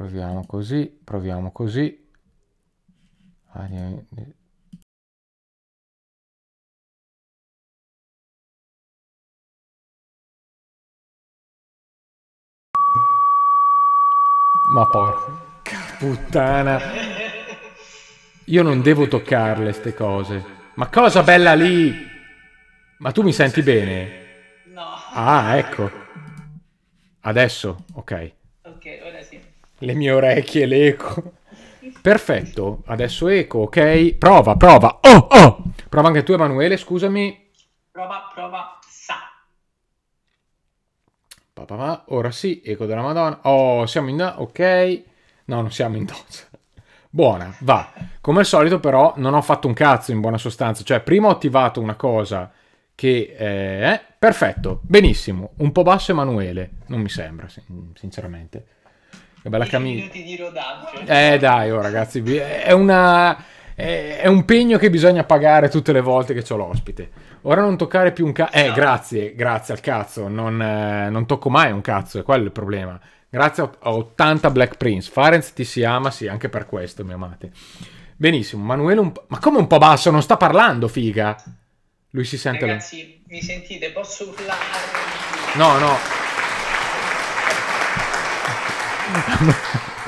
proviamo così, proviamo così. Ah, Ma porca puttana. Io non devo toccarle ste cose. Ma cosa bella lì? Ma tu mi senti bene? No. Ah, ecco. Adesso, ok. Ok, ora le mie orecchie, l'eco. Perfetto, adesso eco, ok? Prova, prova. Oh, oh! Prova anche tu, Emanuele, scusami. Prova, prova, sa. Papà, ora sì, eco della Madonna. Oh, siamo in... ok. No, non siamo in dozza. Buona, va. Come al solito però non ho fatto un cazzo in buona sostanza. Cioè, prima ho attivato una cosa che è... Eh, eh, perfetto, benissimo. Un po' basso Emanuele, non mi sembra, sinceramente. Che bella camicia. Eh dai, oh, ragazzi, è, una, è, è un pegno che bisogna pagare tutte le volte che ho l'ospite. Ora non toccare più un cazzo. Eh, no. grazie, grazie al cazzo. Non, eh, non, tocco mai un cazzo, è quello il problema. Grazie a, 80 Black Prince. Farenz ti si ama, sì, anche per questo mi amate. Benissimo, Manuele un po'... Ma come un po' basso? Non sta parlando, figa. Lui si sente... Ragazzi, lì. mi sentite? Posso urlare? No, no.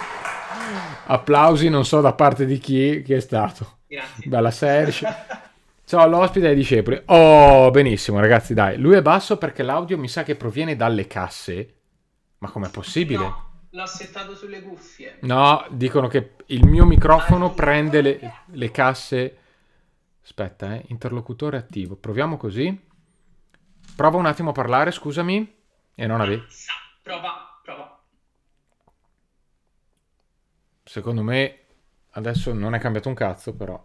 applausi non so da parte di chi, chi è stato. Grazie. Dalla Serge. Ciao all'ospite e ai discepoli. Oh, benissimo ragazzi, dai. Lui è basso perché l'audio mi sa che proviene dalle casse. Ma com'è possibile? No, l'ho settato sulle cuffie. No, dicono che il mio microfono ah, prende le, le, casse... Aspetta, eh. Interlocutore attivo. Proviamo così. Prova un attimo a parlare, scusami. E non ah, avevi... Prova secondo me adesso non è cambiato un cazzo, però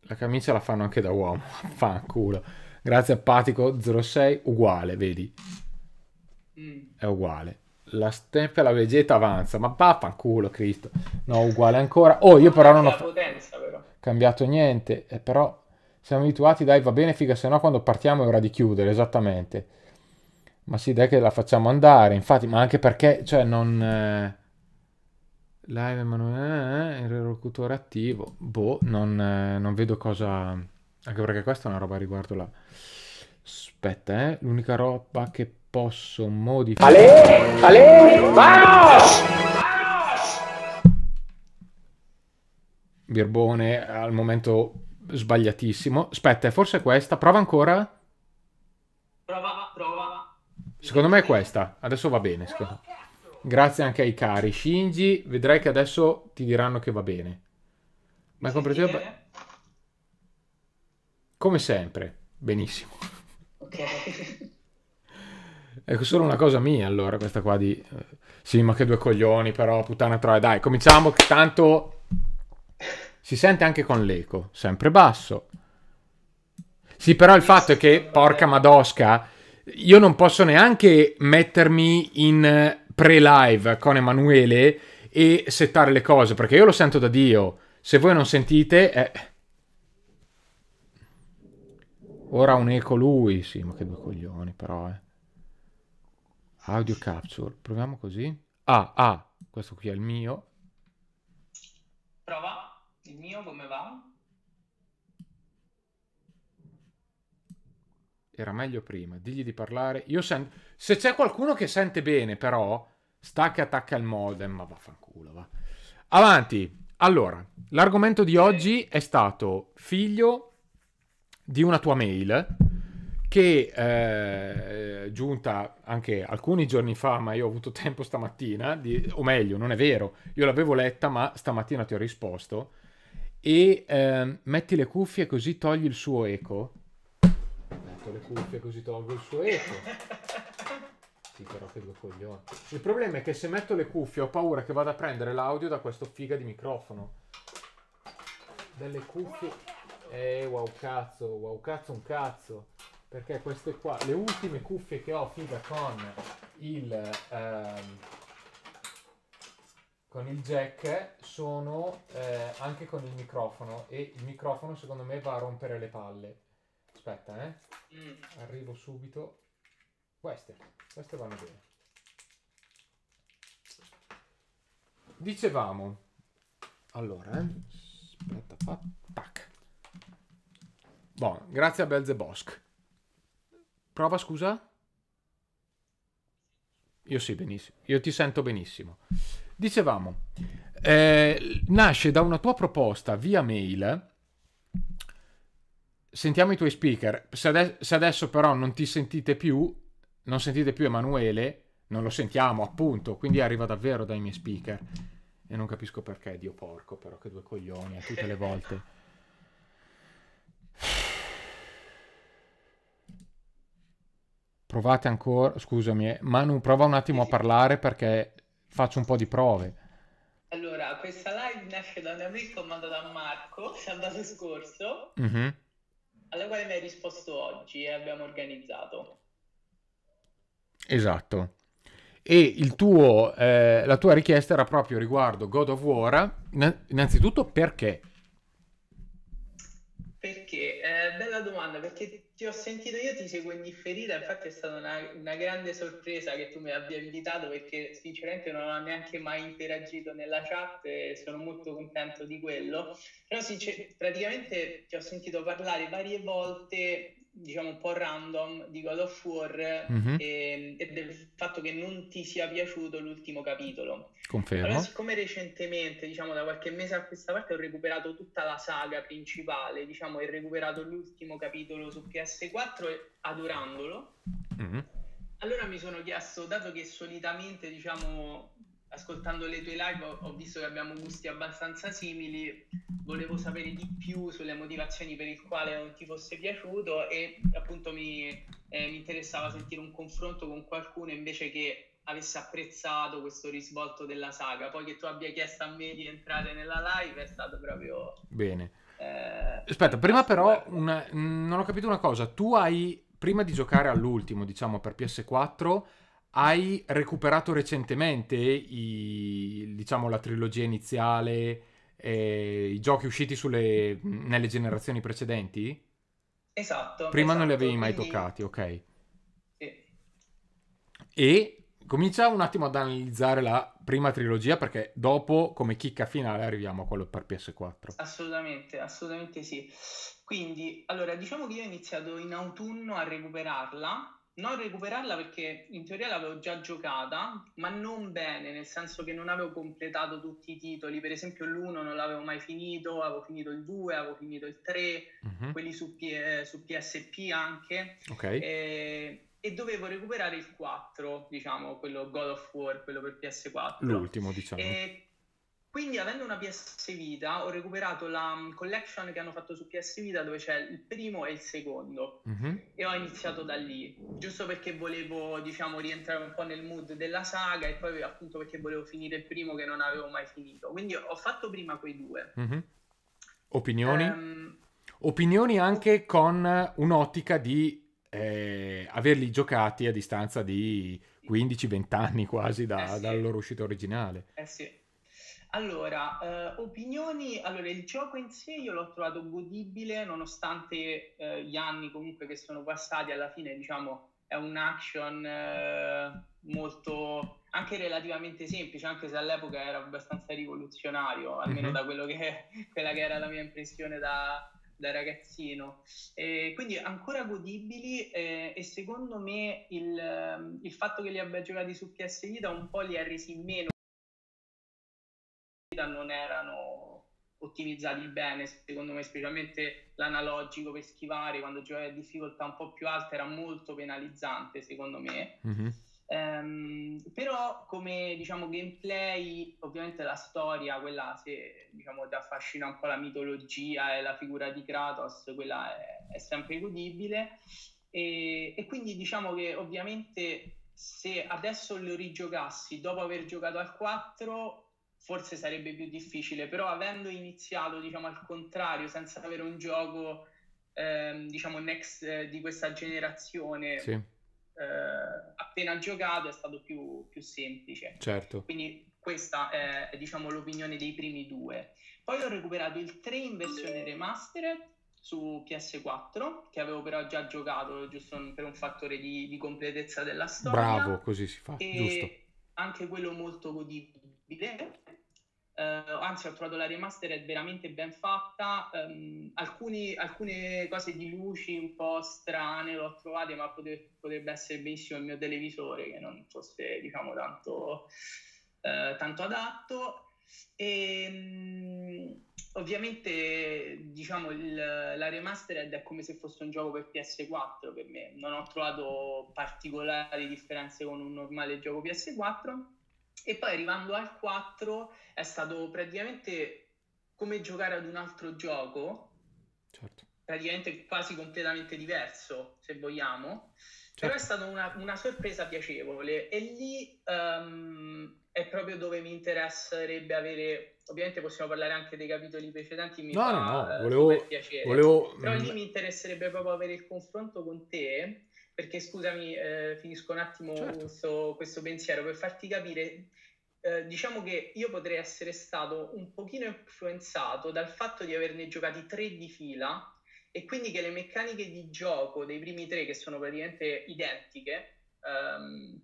la camicia la fanno anche da uomo. Fanculo. Grazie a Patico06, uguale, vedi? Mm. È uguale. La steppa e la vegeta avanza, ma vaffanculo, Cristo. No, uguale ancora. Oh, io però non ho potenza, cambiato niente, eh, però siamo abituati, dai, va bene, figa, se no quando partiamo è ora di chiudere, esattamente. Ma sì, dai che la facciamo andare, infatti, ma anche perché, cioè, non... Eh Live Emanuele, eh, eh il attivo. Boh, non, eh, non, vedo cosa... Anche perché questa è una roba riguardo la... Aspetta, eh. L'unica roba che posso modificare... Ale! Ale! Vamos! Vamos! Birbone al momento sbagliatissimo. Aspetta, forse è questa. Prova ancora. Prova, prova. Secondo me è questa. Adesso va bene. Secondo... Grazie anche ai cari. Shinji, vedrai che adesso ti diranno che va bene. Ma comprensione... Bene? Come sempre, benissimo. Ok. È ecco, solo una cosa mia allora questa qua di... Eh, sì, ma che due coglioni però, puttana troia. Dai, cominciamo che tanto... Si sente anche con l'eco, sempre basso. Sì, però il fatto è che, porca madosca, io non posso neanche mettermi in pre-live con Emanuele e settare le cose, perché io lo sento da Dio. Se voi non sentite... Eh... Ora un eco lui, sì, ma che due coglioni però, eh. Audio capture, proviamo così. Ah, ah, questo qui è il mio. Prova, il mio come va? Era meglio prima, digli di parlare. Io sento... Se c'è qualcuno che sente bene, però, stacca e attacca il modem, ma vaffanculo, va. Avanti. Allora, l'argomento di oggi è stato figlio di una tua mail che è eh, giunta anche alcuni giorni fa, ma io ho avuto tempo stamattina, di, o meglio, non è vero, io l'avevo letta, ma stamattina ti ho risposto, e eh, metti le cuffie così togli il suo eco metto le cuffie così tolgo il suo eco. Sì, però che due coglioni. Il problema è che se metto le cuffie ho paura che vada a prendere l'audio da questo figa di microfono. Delle cuffie... Eh, wow cazzo, wow cazzo un cazzo. Perché queste qua, le ultime cuffie che ho, figa, con il... Ehm, con il jack sono eh, anche con il microfono e il microfono secondo me va a rompere le palle Aspetta, eh. Mm. Arrivo subito. Queste, queste vanno bene. Dicevamo. Allora, eh. Aspetta, fa. Tac. Buono, grazie a Belzebosk. Prova, scusa? Io sì, benissimo. Io ti sento benissimo. Dicevamo, eh, nasce da una tua proposta via mail sentiamo i tuoi speaker. Se, ade se, adesso però non ti sentite più, non sentite più Emanuele, non lo sentiamo appunto, quindi arriva davvero dai miei speaker. E non capisco perché, Dio porco, però che due coglioni a eh, tutte le volte. Provate ancora, scusami, eh. Manu, prova un attimo a parlare perché faccio un po' di prove. Allora, questa live nasce da un amico mandato da Marco sabato scorso. Mm -hmm alla quale mi hai risposto oggi e abbiamo organizzato. Esatto. E tuo, eh, la tua richiesta era proprio riguardo God of War, innanzitutto perché? bella domanda perché ti ho sentito io, ti seguo in differita, infatti è stata una, una grande sorpresa che tu mi abbia invitato perché sinceramente non ho neanche mai interagito nella chat e sono molto contento di quello, però sincer- praticamente ti ho sentito parlare varie volte diciamo un po' random di God of War mm-hmm. Ehm, e, e, del fatto che non ti sia piaciuto l'ultimo capitolo. Confermo. Allora, siccome recentemente, diciamo da qualche mese a questa parte, ho recuperato tutta la saga principale, diciamo, e recuperato l'ultimo capitolo su PS4 adorandolo, mm-hmm. allora mi sono chiesto, dato che solitamente, diciamo, ascoltando le tue live ho, ho, visto che abbiamo gusti abbastanza simili, volevo sapere di più sulle motivazioni per il quale non ti fosse piaciuto e appunto mi, eh, mi interessava sentire un confronto con qualcuno invece che avesse apprezzato questo risvolto della saga. Poi che tu abbia chiesto a me di entrare nella live è stato proprio... Bene. Eh, Aspetta, prima però una, mm, non ho capito una cosa. Tu hai, prima di giocare all'ultimo, diciamo per PS4, hai recuperato recentemente i, diciamo, la trilogia iniziale, eh, i giochi usciti sulle, nelle generazioni precedenti? Esatto. Prima esatto, non li esatto, avevi mai quindi... toccati, ok. Sì. E comincia un attimo ad analizzare la prima trilogia perché dopo, come chicca finale, arriviamo a quello per PS4. Assolutamente, assolutamente sì. Quindi, allora, diciamo che io ho iniziato in autunno a recuperarla non recuperarla perché in teoria l'avevo già giocata, ma non bene, nel senso che non avevo completato tutti i titoli. Per esempio, l'1 non l'avevo mai finito, avevo finito il 2, avevo finito il 3, uh-huh. Mhm. quelli su, P- eh, su, PSP anche. Okay. E, eh, e, dovevo recuperare il 4, diciamo, quello God of War, quello per PS4. L'ultimo, diciamo. E eh, quindi avendo una PS Vita ho recuperato la mm, collection che hanno fatto su PS Vita dove c'è il primo e il secondo mm-hmm. e ho iniziato da lì, giusto perché volevo diciamo rientrare un po' nel mood della saga e poi appunto perché volevo finire il primo che non avevo mai finito. Quindi ho fatto prima quei due. Mm-hmm. Opinioni? Um, Opinioni anche con un'ottica di eh, averli giocati a distanza di 15-20 anni quasi da, eh sì. dalla loro uscita originale. Eh sì. Allora, eh, opinioni, allora il gioco in sé io l'ho trovato godibile nonostante eh, gli anni comunque che sono passati, alla fine diciamo è un action eh, molto, anche relativamente semplice, anche se all'epoca era abbastanza rivoluzionario, almeno mm-hmm. da quello che, quella che era la mia impressione da, da ragazzino. Eh, quindi ancora godibili eh, e secondo me il, ehm, il, fatto che li abbia giocati su PSI da un po' li ha resi meno ottimizzati bene, secondo me, specialmente l'analogico per schivare quando giocavi a difficoltà un po' più alta era molto penalizzante, secondo me. Mm-hmm. Um, però come diciamo gameplay, ovviamente la storia, quella se diciamo ti affascina un po' la mitologia e la figura di Kratos, quella è, è sempre godibile. E, e quindi diciamo che ovviamente se adesso lo rigiocassi dopo aver giocato al 4 forse sarebbe più difficile, però avendo iniziato diciamo al contrario, senza avere un gioco ehm, diciamo next eh, di questa generazione sì. eh, appena giocato è stato più, più semplice. Certo. Quindi questa è diciamo l'opinione dei primi due. Poi ho recuperato il 3 in versione remastered su PS4 che avevo però già giocato giusto per un fattore di, di completezza della storia. Bravo, così si fa, e giusto. Anche quello molto godibile eh, anzi ho trovato la remastered veramente ben fatta, um, alcuni, alcune cose di luci un po' strane l'ho trovate, ma pote- potrebbe essere benissimo il mio televisore che non fosse diciamo tanto, uh, tanto adatto. E, um, ovviamente diciamo il, la remastered è come se fosse un gioco per PS4 per me, non ho trovato particolari differenze con un normale gioco PS4 e poi arrivando al 4 è stato praticamente come giocare ad un altro gioco, certo. praticamente quasi completamente diverso, se vogliamo, certo. però è stata una, una, sorpresa piacevole e lì um, è proprio dove mi interesserebbe avere, ovviamente possiamo parlare anche dei capitoli precedenti, mi no, fa no, no. Eh, volevo, volevo, però lì mi interesserebbe proprio avere il confronto con te perché scusami, eh, finisco un attimo certo. questo, questo, pensiero per farti capire. Eh, diciamo che io potrei essere stato un pochino influenzato dal fatto di averne giocati tre di fila e quindi che le meccaniche di gioco dei primi tre, che sono praticamente identiche, ehm,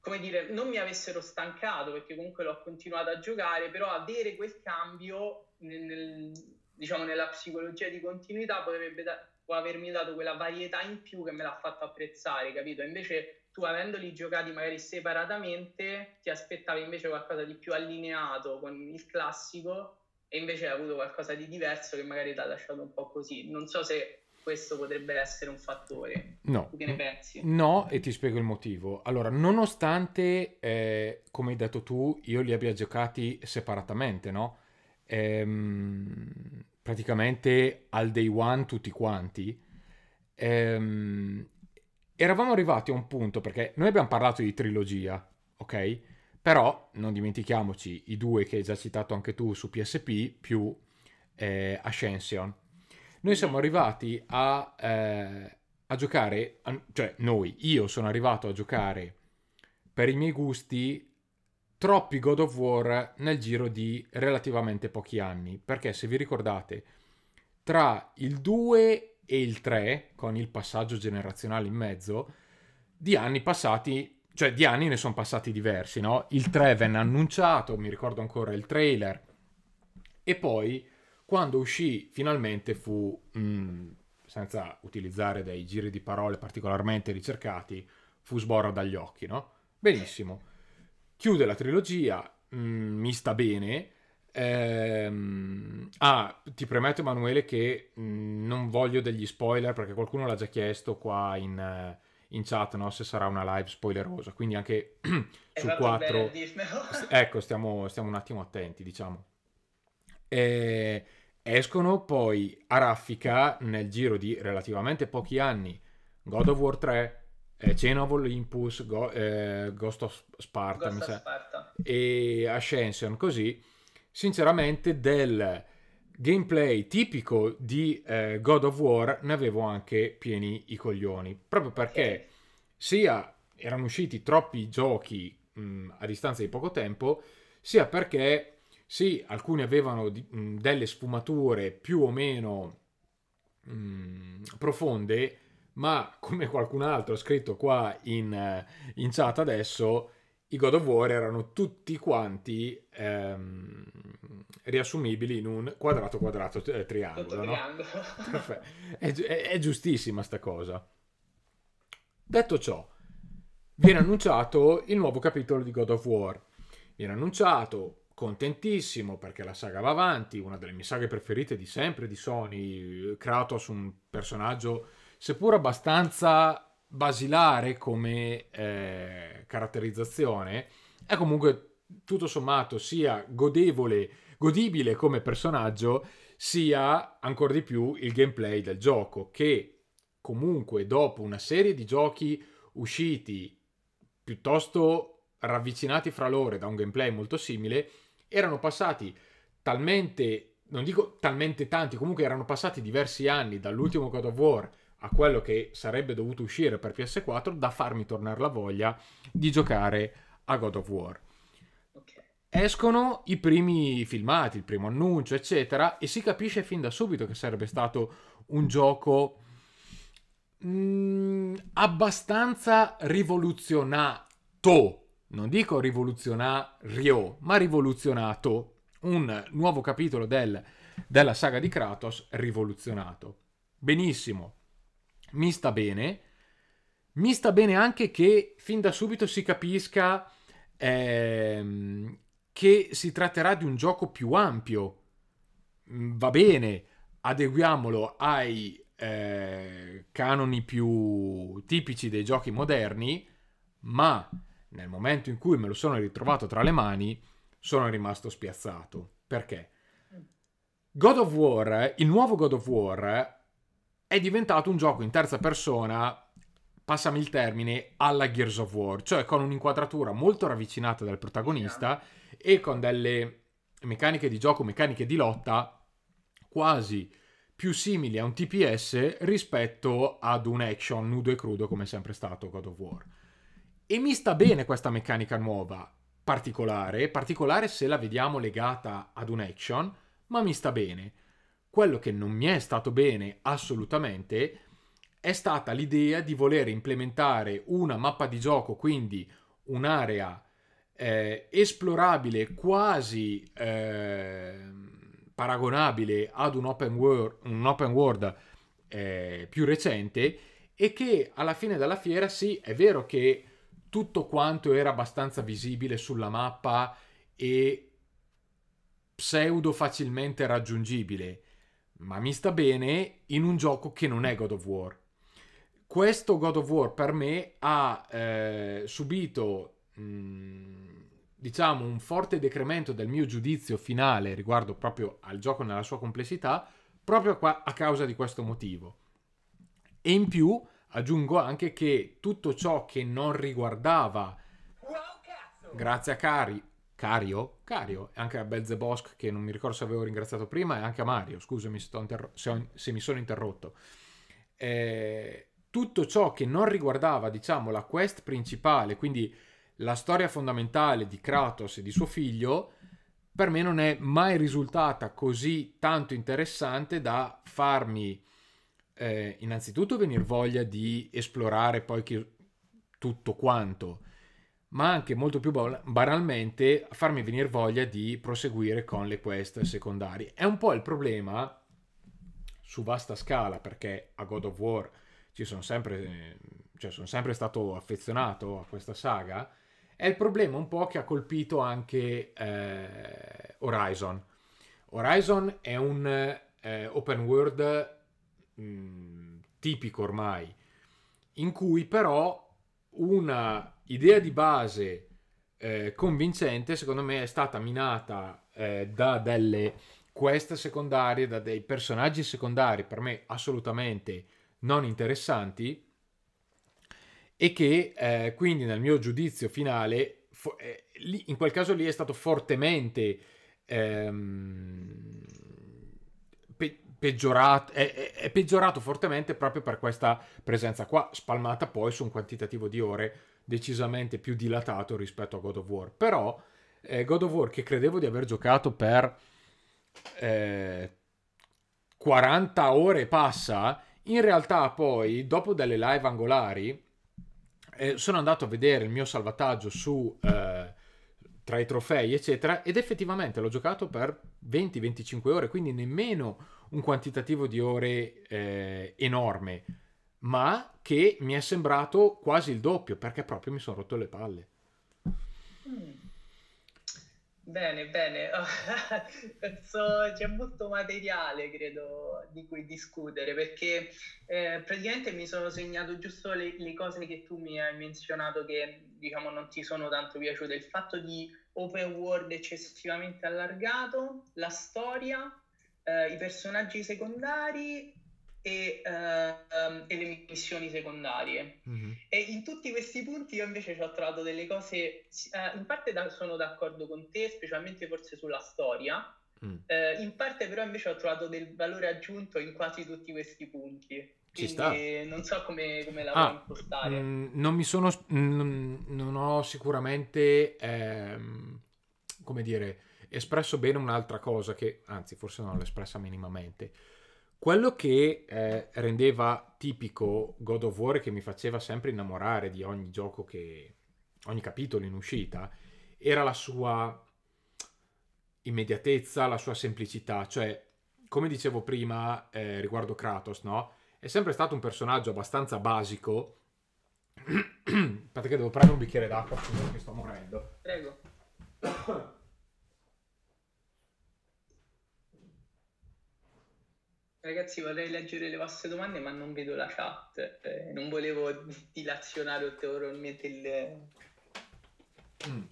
come dire, non mi avessero stancato perché comunque l'ho continuato a giocare, però avere quel cambio nel, nel, diciamo, nella psicologia di continuità potrebbe da- può avermi dato quella varietà in più che me l'ha fatto apprezzare, capito? Invece tu avendoli giocati magari separatamente ti aspettavi invece qualcosa di più allineato con il classico e invece hai avuto qualcosa di diverso che magari ti ha lasciato un po' così. Non so se questo potrebbe essere un fattore. No. Tu che ne pensi? No, e ti spiego il motivo. Allora, nonostante, eh, come hai detto tu, io li abbia giocati separatamente, no? Ehm, praticamente al day one tutti quanti, ehm, eravamo arrivati a un punto, perché noi abbiamo parlato di trilogia, ok? Però non dimentichiamoci i due che hai già citato anche tu su PSP più eh, Ascension. Noi siamo arrivati a, eh, a giocare, a, cioè noi, io sono arrivato a giocare per i miei gusti troppi God of War nel giro di relativamente pochi anni, perché se vi ricordate, tra il 2 e il 3, con il passaggio generazionale in mezzo, di anni passati, cioè di anni ne sono passati diversi, no? Il 3 venne annunciato, mi ricordo ancora il trailer, e poi quando uscì finalmente fu, mh, mm, senza utilizzare dei giri di parole particolarmente ricercati, fu sbora dagli occhi, no? Benissimo chiude la trilogia, mh, mm, mi sta bene. Ehm, ah, ti premetto Emanuele che mh, mm, non voglio degli spoiler perché qualcuno l'ha già chiesto qua in, eh, in chat no? se sarà una live spoilerosa, quindi anche su 4... ecco, stiamo, stiamo, un attimo attenti, diciamo. E escono poi a raffica nel giro di relativamente pochi anni God of War 3, eh, Cenobol, Impulse, Go, eh, Ghost of Sparta, Ghost of Sparta. e Ascension, così, sinceramente del gameplay tipico di eh, God of War ne avevo anche pieni i coglioni, proprio perché sia erano usciti troppi giochi mh, a distanza di poco tempo, sia perché sì, alcuni avevano di, mh, delle sfumature più o meno mh, profonde, ma come qualcun altro ha scritto qua in, eh, in chat adesso, i God of War erano tutti quanti ehm, riassumibili in un quadrato quadrato eh, triangolo. No? triangolo. è, è, giustissima sta cosa. Detto ciò, viene annunciato il nuovo capitolo di God of War. Viene annunciato, contentissimo perché la saga va avanti, una delle mie saghe preferite di sempre di Sony, eh, Kratos un personaggio seppur abbastanza basilare come eh, caratterizzazione, è comunque tutto sommato sia godevole, godibile come personaggio, sia ancora di più il gameplay del gioco, che comunque dopo una serie di giochi usciti piuttosto ravvicinati fra loro da un gameplay molto simile, erano passati talmente, non dico talmente tanti, comunque erano passati diversi anni dall'ultimo God of War a quello che sarebbe dovuto uscire per PS4 da farmi tornare la voglia di giocare a God of War. Escono i primi filmati, il primo annuncio, eccetera, e si capisce fin da subito che sarebbe stato un gioco mh, mm, abbastanza rivoluzionato. Non dico rivoluzionario, ma rivoluzionato. Un nuovo capitolo del, della saga di Kratos rivoluzionato. Benissimo, mi sta bene. Mi sta bene anche che fin da subito si capisca ehm, che si tratterà di un gioco più ampio. Mm, va bene, adeguiamolo ai eh, canoni più tipici dei giochi moderni, ma nel momento in cui me lo sono ritrovato tra le mani, sono rimasto spiazzato. Perché? God of War, il nuovo God of War è diventato un gioco in terza persona, passami il termine, alla Gears of War, cioè con un'inquadratura molto ravvicinata dal protagonista e con delle meccaniche di gioco, meccaniche di lotta quasi più simili a un TPS rispetto ad un action nudo e crudo come è sempre stato God of War. E mi sta bene questa meccanica nuova, particolare, particolare se la vediamo legata ad un action, ma mi sta bene quello che non mi è stato bene assolutamente è stata l'idea di voler implementare una mappa di gioco, quindi un'area eh, esplorabile quasi eh, paragonabile ad un open world, un open world eh, più recente e che alla fine della fiera sì, è vero che tutto quanto era abbastanza visibile sulla mappa e pseudo facilmente raggiungibile, ma mi sta bene in un gioco che non è God of War. Questo God of War per me ha eh, subito, mh, diciamo, un forte decremento del mio giudizio finale riguardo proprio al gioco nella sua complessità, proprio qua, a causa di questo motivo. E in più aggiungo anche che tutto ciò che non riguardava, grazie a Cari, Cario, Cario, anche a Belzebosc che non mi ricordo se avevo ringraziato prima e anche a Mario, scusami se, interro- se, ho, se mi sono interrotto. Eh, tutto ciò che non riguardava, diciamo, la quest principale, quindi la storia fondamentale di Kratos e di suo figlio, per me non è mai risultata così tanto interessante da farmi eh, innanzitutto venire voglia di esplorare poi che, tutto quanto ma anche molto più banalmente farmi venire voglia di proseguire con le quest secondarie. È un po' il problema su vasta scala perché a God of War ci sono sempre, cioè sono sempre stato affezionato a questa saga. È il problema un po' che ha colpito anche eh, Horizon. Horizon è un eh, open world mh, mm, tipico ormai, in cui però una idea di base eh, convincente, secondo me, è stata minata eh, da delle quest secondarie, da dei personaggi secondari, per me assolutamente non interessanti, e che eh, quindi nel mio giudizio finale, fo- eh, in quel caso lì è stato fortemente... Ehm, peggiorato, è, è, è, peggiorato fortemente proprio per questa presenza qua, spalmata poi su un quantitativo di ore decisamente più dilatato rispetto a God of War. Però eh, God of War che credevo di aver giocato per eh, 40 ore passa, in realtà poi dopo delle live angolari eh, sono andato a vedere il mio salvataggio su eh, tra i trofei, eccetera, ed effettivamente l'ho giocato per 20-25 ore, quindi nemmeno un quantitativo di ore eh, enorme, ma che mi è sembrato quasi il doppio perché proprio mi sono rotto le palle. Mm. Bene, bene, penso c'è molto materiale credo di cui discutere perché eh, praticamente mi sono segnato giusto le, le, cose che tu mi hai menzionato che diciamo non ti sono tanto piaciute, il fatto di open world eccessivamente allargato, la storia, eh, i personaggi secondari e, uh, e, le missioni secondarie. Mm-hmm. E in tutti questi punti io invece ci ho trovato delle cose, uh, in parte da, sono d'accordo con te, specialmente forse sulla storia, mm. uh, in parte però invece ho trovato del valore aggiunto in quasi tutti questi punti. Ci sta. Non so come, come la ah, impostare. Mh, mm, non mi sono. Mh, non ho sicuramente. Ehm, come dire espresso bene un'altra cosa che, anzi forse non l'ho espressa minimamente. Quello che eh, rendeva tipico God of War e che mi faceva sempre innamorare di ogni gioco che... ogni capitolo in uscita, era la sua immediatezza, la sua semplicità, cioè come dicevo prima eh, riguardo Kratos, no? È sempre stato un personaggio abbastanza basico. Aspetta che devo prendere un bicchiere d'acqua, perché sto morendo. Prego. Ragazzi, vorrei leggere le vostre domande, ma non vedo la chat. Eh, non volevo dilazionare ulteriormente il. Mm.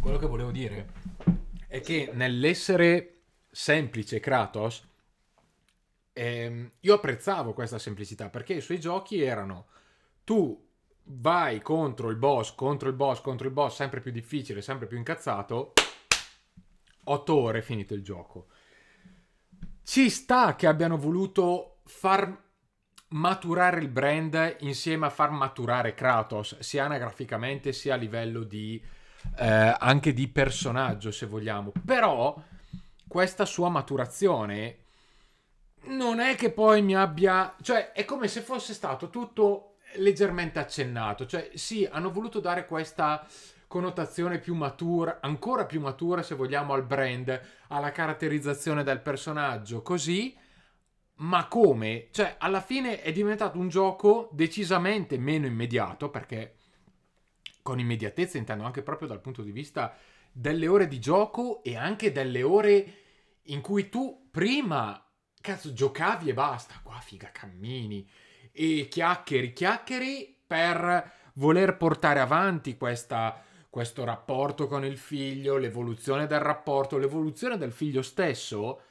Quello che volevo dire è che nell'essere semplice Kratos, ehm, io apprezzavo questa semplicità perché i suoi giochi erano tu vai contro il boss, contro il boss, contro il boss, sempre più difficile, sempre più incazzato. 8 ore finito il gioco ci sta che abbiano voluto far maturare il brand insieme a far maturare Kratos, sia anagraficamente sia a livello di eh, anche di personaggio, se vogliamo. Però questa sua maturazione non è che poi mi abbia, cioè è come se fosse stato tutto leggermente accennato, cioè sì, hanno voluto dare questa connotazione più matura, ancora più matura se vogliamo al brand, alla caratterizzazione del personaggio, così, ma come? Cioè, alla fine è diventato un gioco decisamente meno immediato, perché con immediatezza intendo anche proprio dal punto di vista delle ore di gioco e anche delle ore in cui tu prima, cazzo, giocavi e basta, qua figa, cammini e chiacchieri, chiacchieri per voler portare avanti questa questo rapporto con il figlio, l'evoluzione del rapporto, l'evoluzione del figlio stesso,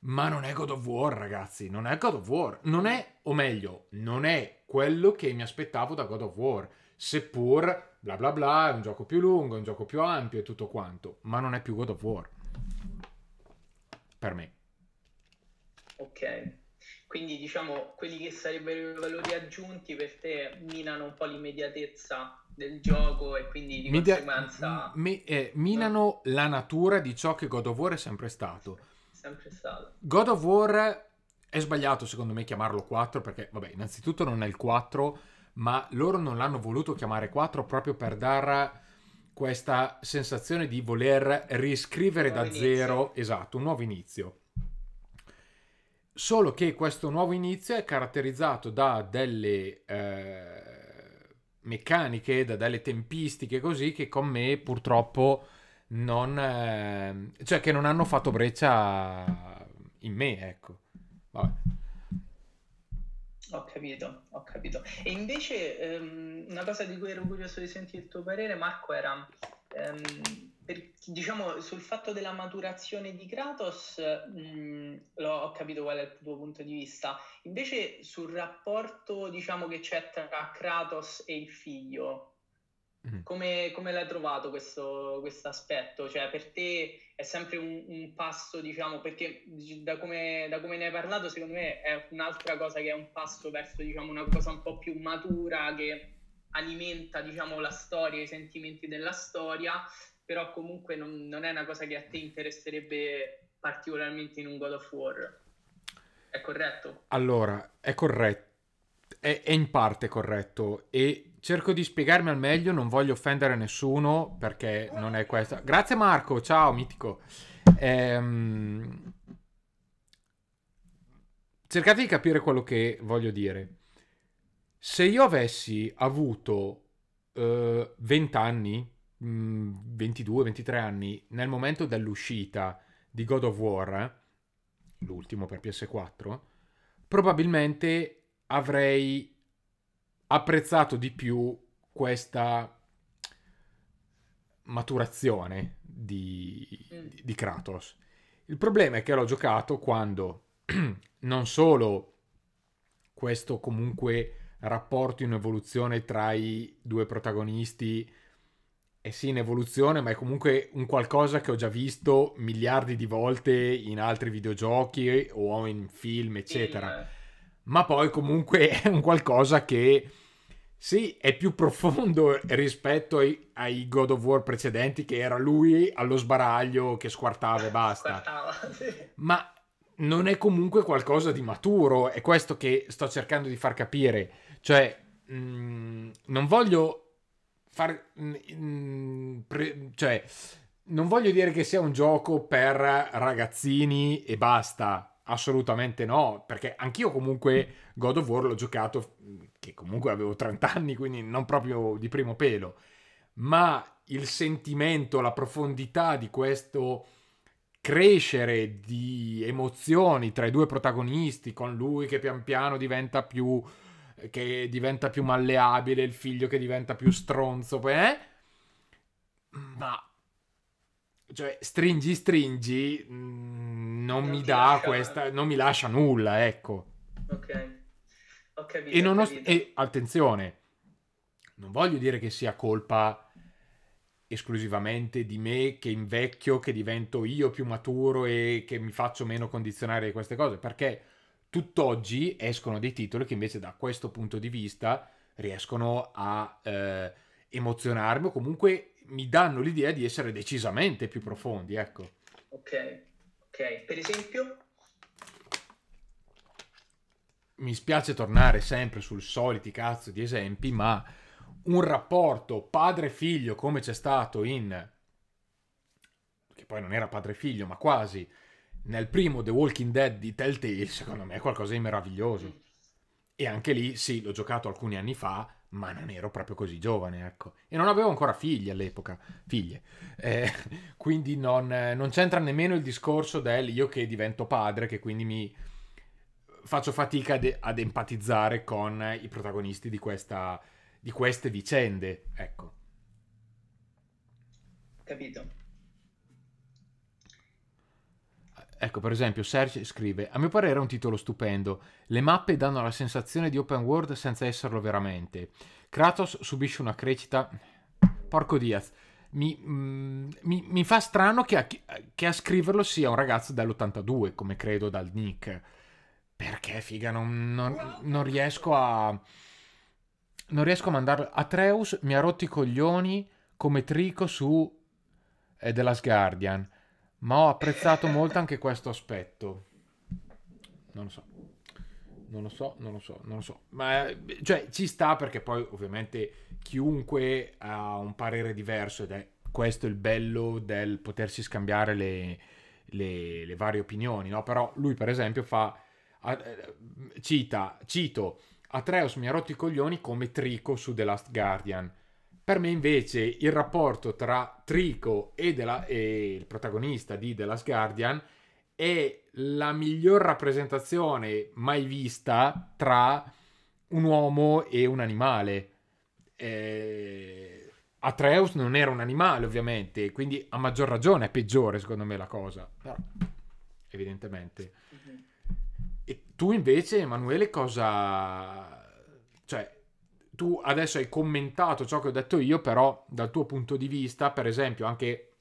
ma non è God of War, ragazzi, non è God of War, non è, o meglio, non è quello che mi aspettavo da God of War, seppur bla bla bla, è un gioco più lungo, è un gioco più ampio e tutto quanto, ma non è più God of War. Per me. Ok. Quindi diciamo quelli che sarebbero i valori aggiunti per te minano un po' l'immediatezza del gioco e quindi di Media, conseguenza... Me, eh, minano eh. la natura di ciò che God of War è sempre stato. Sempre stato. God of War è sbagliato secondo me chiamarlo 4 perché, vabbè, innanzitutto non è il 4, ma loro non l'hanno voluto chiamare 4 proprio per dar questa sensazione di voler riscrivere da inizio. zero, esatto, un nuovo inizio. Solo che questo nuovo inizio è caratterizzato da delle... Eh, meccaniche, da, dalle tempistiche così che con me purtroppo non... Eh, cioè che non hanno fatto breccia in me, ecco. Vabbè. Ho capito, ho capito. E invece ehm, una cosa di cui ero curioso di sentire il tuo parere, Marco, era ehm, per, diciamo, sul fatto della maturazione di Kratos mh, mm, l'ho, ho capito qual è il tuo punto di vista. Invece sul rapporto diciamo, che c'è tra Kratos e il figlio, mm-hmm. come, come, l'hai trovato questo aspetto? Cioè, per te è sempre un, un passo, diciamo, perché da come, da come, ne hai parlato, secondo me è un'altra cosa che è un passo verso diciamo, una cosa un po' più matura che alimenta diciamo, la storia, i sentimenti della storia, però comunque non, non, è una cosa che a te interesserebbe particolarmente in un God of War. È corretto? Allora, è corretto. È, è in parte corretto e cerco di spiegarmi al meglio, non voglio offendere nessuno perché non è questa. Grazie Marco, ciao mitico. Ehm... Cercate di capire quello che voglio dire se io avessi avuto uh, 20 anni, mh, 22, 23 anni, nel momento dell'uscita di God of War, l'ultimo per PS4, probabilmente avrei apprezzato di più questa maturazione di, mm. di, Kratos. Il problema è che l'ho giocato quando non solo questo comunque rapporto in evoluzione tra i due protagonisti è eh sì in evoluzione, ma è comunque un qualcosa che ho già visto miliardi di volte in altri videogiochi o in film, eccetera. Ma poi comunque è un qualcosa che sì, è più profondo rispetto ai, ai God of War precedenti, che era lui allo sbaraglio che squartava e basta. Ma non è comunque qualcosa di maturo, è questo che sto cercando di far capire cioè, mh, mm, non voglio far... Mh, mm, mm, pre, cioè, non voglio dire che sia un gioco per ragazzini e basta, assolutamente no, perché anch'io comunque God of War l'ho giocato, che comunque avevo 30 anni, quindi non proprio di primo pelo, ma il sentimento, la profondità di questo crescere di emozioni tra i due protagonisti, con lui che pian piano diventa più che diventa più malleabile, il figlio che diventa più stronzo, poi, eh? Ma cioè, stringi, stringi, mm, non, non, mi dà lascia... questa, non mi lascia nulla, ecco. Ok, ho E, non ho, e attenzione, non voglio dire che sia colpa esclusivamente di me che invecchio, che divento io più maturo e che mi faccio meno condizionare di queste cose, perché tutt'oggi escono dei titoli che invece da questo punto di vista riescono a eh, emozionarmi o comunque mi danno l'idea di essere decisamente più profondi, ecco. Ok, ok. Per esempio? Mi spiace tornare sempre sul soliti cazzo di esempi, ma un rapporto padre-figlio come c'è stato in... che poi non era padre-figlio, ma quasi, nel primo The Walking Dead di Telltale, secondo me è qualcosa di meraviglioso. E anche lì, sì, l'ho giocato alcuni anni fa, ma non ero proprio così giovane, ecco. E non avevo ancora figli all'epoca, figlie. Eh, quindi non, non, c'entra nemmeno il discorso del io che divento padre, che quindi mi faccio fatica ad, ad empatizzare con i protagonisti di, questa, di queste vicende, ecco. Capito. Ecco, per esempio, Serge scrive: A mio parere è un titolo stupendo. Le mappe danno la sensazione di open world senza esserlo veramente. Kratos subisce una crescita. Porco Diaz. Mi, mm, mi, mi fa strano che a, che a, scriverlo sia un ragazzo dall'82, come credo dal nick. Perché, figa, non, non, non riesco a. Non riesco a mandarlo. Atreus mi ha rotto i coglioni come trico su eh, The Last Guardian ma ho apprezzato molto anche questo aspetto. Non lo so, non lo so, non lo so, non lo so. Ma cioè ci sta perché poi ovviamente chiunque ha un parere diverso ed è questo il bello del potersi scambiare le, le, le varie opinioni, no? Però lui per esempio fa, eh, cita, cito, Atreus mi ha rotto i coglioni come Trico su The Last Guardian per me invece il rapporto tra Trico e, della, e il protagonista di The Last Guardian è la miglior rappresentazione mai vista tra un uomo e un animale. Eh, Atreus non era un animale, ovviamente, quindi a maggior ragione è peggiore, secondo me, la cosa. Però, evidentemente. Mhm. E tu invece, Emanuele, cosa tu adesso hai commentato ciò che ho detto io, però dal tuo punto di vista, per esempio, anche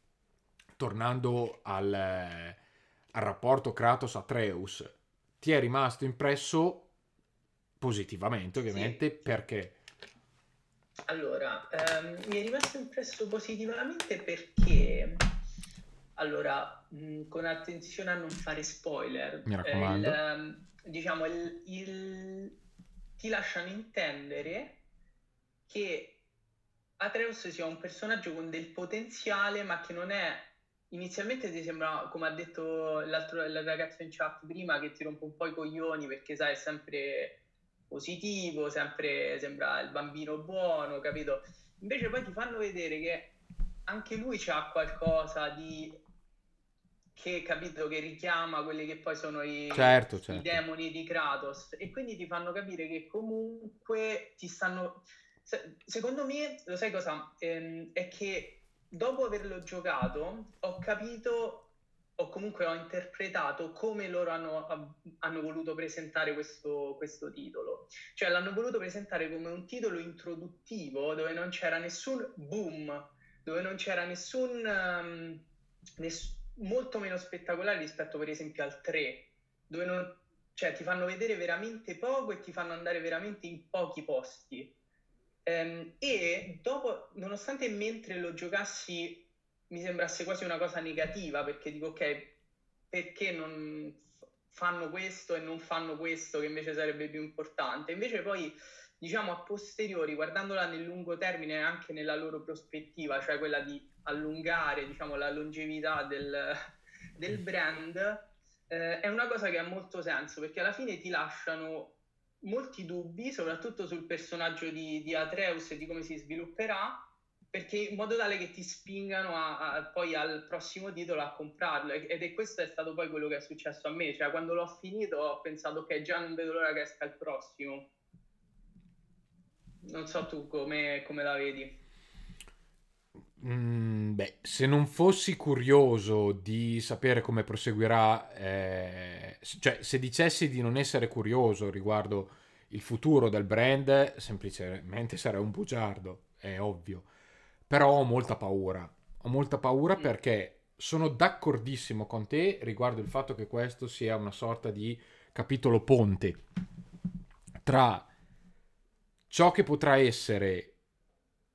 tornando al, al rapporto Kratos-Atreus, ti è rimasto impresso positivamente, ovviamente, sì. perché... Allora, ehm, mi è rimasto impresso positivamente perché... Allora, mh, con attenzione a non fare spoiler. Mi raccomando. il, ehm, diciamo, il, il ti lasciano intendere che Atreus sia un personaggio con del potenziale, ma che non è. Inizialmente ti sembra, come ha detto l'altro il ragazzo in chat prima, che ti rompe un po' i coglioni perché sai, è sempre positivo, sempre sembra il bambino buono, capito? Invece poi ti fanno vedere che anche lui ha qualcosa di che capito che richiama quelli che poi sono i, certo, certo. i demoni di Kratos e quindi ti fanno capire che comunque ti stanno secondo me, lo sai cosa? Ehm, è che dopo averlo giocato ho capito o comunque ho interpretato come loro hanno, hanno voluto presentare questo, questo, titolo. Cioè l'hanno voluto presentare come un titolo introduttivo dove non c'era nessun boom, dove non c'era nessun... Um, ness- molto meno spettacolare rispetto per esempio al 3, dove non, cioè, ti fanno vedere veramente poco e ti fanno andare veramente in pochi posti. Um, e dopo, nonostante mentre lo giocassi mi sembrasse quasi una cosa negativa, perché dico ok, perché non fanno questo e non fanno questo che invece sarebbe più importante. Invece poi, diciamo, a posteriori, guardandola nel lungo termine anche nella loro prospettiva, cioè quella di allungare, diciamo, la longevità del, del brand, eh, è una cosa che ha molto senso, perché alla fine ti lasciano molti dubbi, soprattutto sul personaggio di, di Atreus e di come si svilupperà, perché in modo tale che ti spingano a, a, poi al prossimo titolo a comprarlo. Ed è questo è stato poi quello che è successo a me. Cioè, quando l'ho finito ho pensato, ok, già non vedo l'ora che esca il prossimo. Non so tu come, come la vedi. Mm, beh, se non fossi curioso di sapere come proseguirà, eh, cioè se dicessi di non essere curioso riguardo il futuro del brand, semplicemente sarei un bugiardo, è ovvio. Però ho molta paura, ho molta paura mm. perché sono d'accordissimo con te riguardo il fatto che questo sia una sorta di capitolo ponte tra ciò che potrà essere,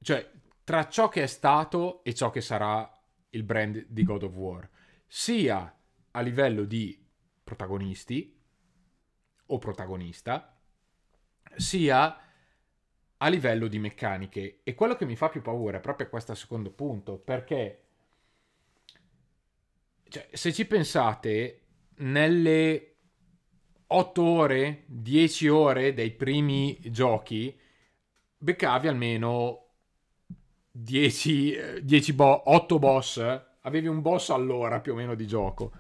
cioè tra ciò che è stato e ciò che sarà il brand di God of War, sia a livello di protagonisti o protagonista, sia a livello di meccaniche. E quello che mi fa più paura è proprio questo secondo punto, perché cioè, se ci pensate, nelle 8 ore, 10 ore dei primi giochi, beccavi almeno 10, 10 eh, bo- 8 boss, eh. avevi un boss all'ora più o meno di gioco.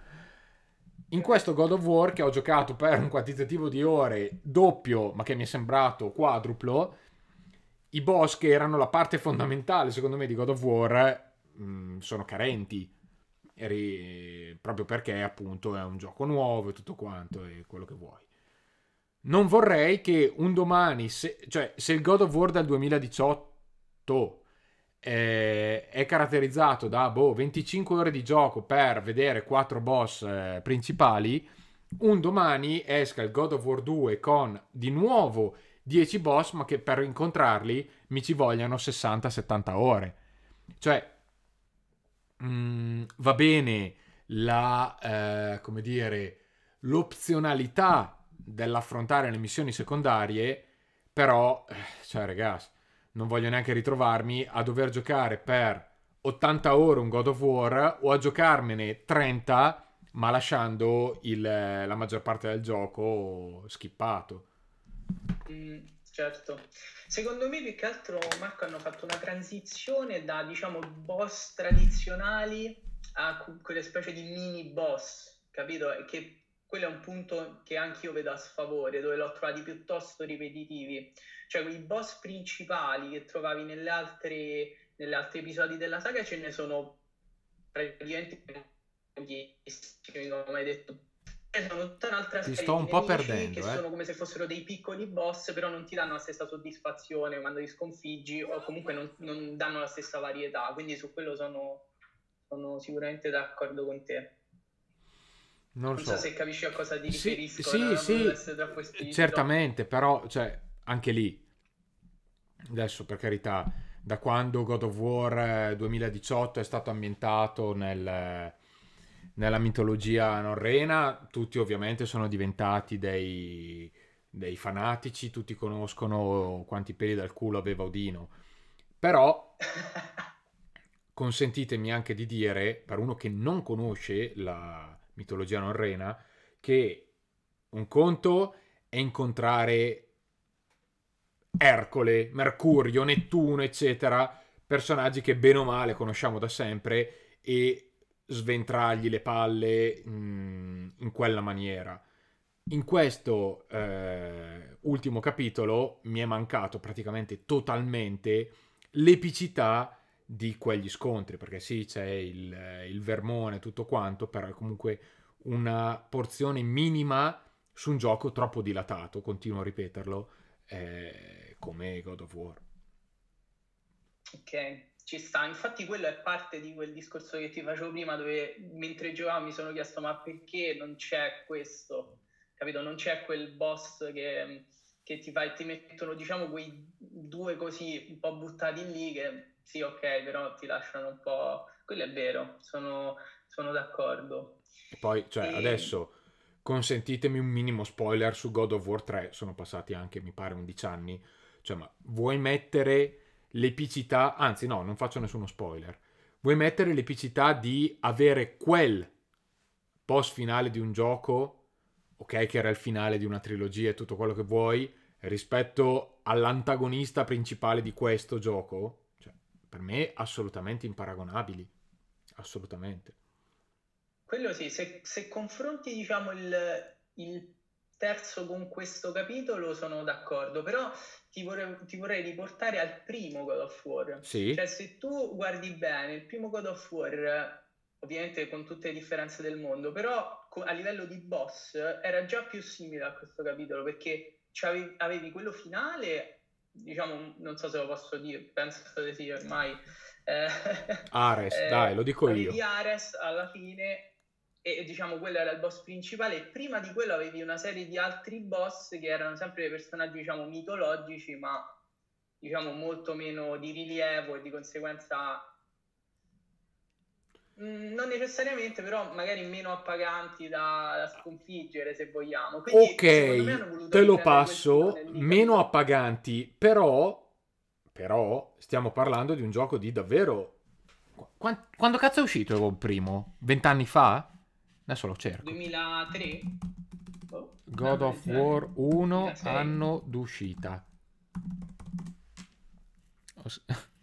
In questo God of War che ho giocato per un quantitativo di ore doppio, ma che mi è sembrato quadruplo, i boss che erano la parte fondamentale secondo me di God of War mh, mm, sono carenti. Eri... proprio perché appunto è un gioco nuovo e tutto quanto e quello che vuoi. Non vorrei che un domani, se, cioè se il God of War del 2018 eh, è caratterizzato da boh, 25 ore di gioco per vedere 4 boss eh, principali. Un domani esca il God of War 2 con di nuovo 10 boss, ma che per incontrarli mi ci vogliano 60-70 ore. Cioè, mh, mm, va bene la, eh, come dire, l'opzionalità dell'affrontare le missioni secondarie, però, eh, cioè ragazzi, non voglio neanche ritrovarmi a dover giocare per 80 ore un God of War o a giocarmene 30 ma lasciando il, la maggior parte del gioco skippato. Mm, certo. Secondo me più che altro Marco hanno fatto una transizione da diciamo boss tradizionali a quelle specie di mini boss, capito? Che quello è un punto che anche io vedo a sfavore, dove l'ho trovati piuttosto ripetitivi. Cioè, i boss principali che trovavi nelle altre, nelle altre episodi della saga ce ne sono praticamente pochissimi, come hai detto. Sono tutta un'altra ti sto un po' perdendo. Che eh. sono come se fossero dei piccoli boss, però non ti danno la stessa soddisfazione quando li sconfiggi, o comunque non, non danno la stessa varietà. Quindi su quello sono, sono sicuramente d'accordo con te. Non, non so. so. se capisci a cosa ti sì, riferisco. Sì, sì, sì. certamente, però cioè, anche lì, adesso per carità, da quando God of War 2018 eh, è stato ambientato nel, eh, nella mitologia norrena, tutti ovviamente sono diventati dei, dei fanatici, tutti conoscono quanti peli dal culo aveva Odino. Però consentitemi anche di dire, per uno che non conosce la mitologia non rena, che un conto è incontrare Ercole, Mercurio, Nettuno, eccetera, personaggi che bene o male conosciamo da sempre e sventrargli le palle mh, mm, in quella maniera. In questo eh, ultimo capitolo mi è mancato praticamente totalmente l'epicità di quegli scontri, perché sì, c'è il, il vermone, tutto quanto, però è comunque una porzione minima su un gioco troppo dilatato, continuo a ripeterlo, eh, come God of War. Ok, ci sta, infatti quello è parte di quel discorso che ti facevo prima dove mentre giocavo mi sono chiesto ma perché non c'è questo, capito? Non c'è quel boss che, che ti fa e ti mettono diciamo quei due così un po' buttati lì che sì, ok, però ti lasciano un po'... Quello è vero, sono, sono d'accordo. E poi, cioè, e... adesso consentitemi un minimo spoiler su God of War 3, sono passati anche, mi pare, 11 anni. Cioè, ma vuoi mettere l'epicità... Anzi, no, non faccio nessuno spoiler. Vuoi mettere l'epicità di avere quel post finale di un gioco, ok, che era il finale di una trilogia e tutto quello che vuoi, rispetto all'antagonista principale di questo gioco, per me assolutamente imparagonabili, assolutamente. Quello sì, se, se confronti diciamo il, il, terzo con questo capitolo sono d'accordo, però ti vorrei, ti vorrei riportare al primo God of War. Sì. Cioè se tu guardi bene, il primo God of War ovviamente con tutte le differenze del mondo, però a livello di boss era già più simile a questo capitolo perché cioè, avevi quello finale diciamo, non so se lo posso dire, penso che sì ormai. Eh, Ares, eh, dai, lo dico io. Di Ares alla fine, e diciamo quello era il boss principale, prima di quello avevi una serie di altri boss che erano sempre personaggi, diciamo, mitologici, ma diciamo molto meno di rilievo e di conseguenza Mm, non necessariamente, però magari meno appaganti da, da sconfiggere, se vogliamo. Quindi, ok, te lo passo, meno appaganti, però, però stiamo parlando di un gioco di davvero... Quando, quando cazzo è uscito il primo? Vent'anni fa? Adesso lo cerco. 2003? Oh, God of War 1, 2006. anno d'uscita.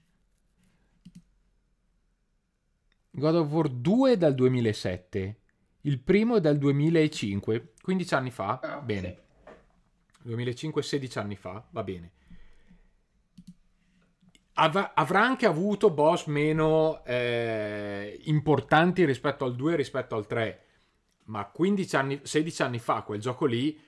God of War 2 è dal 2007, il primo è dal 2005, 15 anni fa, ah, bene. Sì. 2005, 16 anni fa, va bene. Av- avrà anche avuto boss meno eh, importanti rispetto al 2 rispetto al 3, ma 15 anni, 16 anni fa quel gioco lì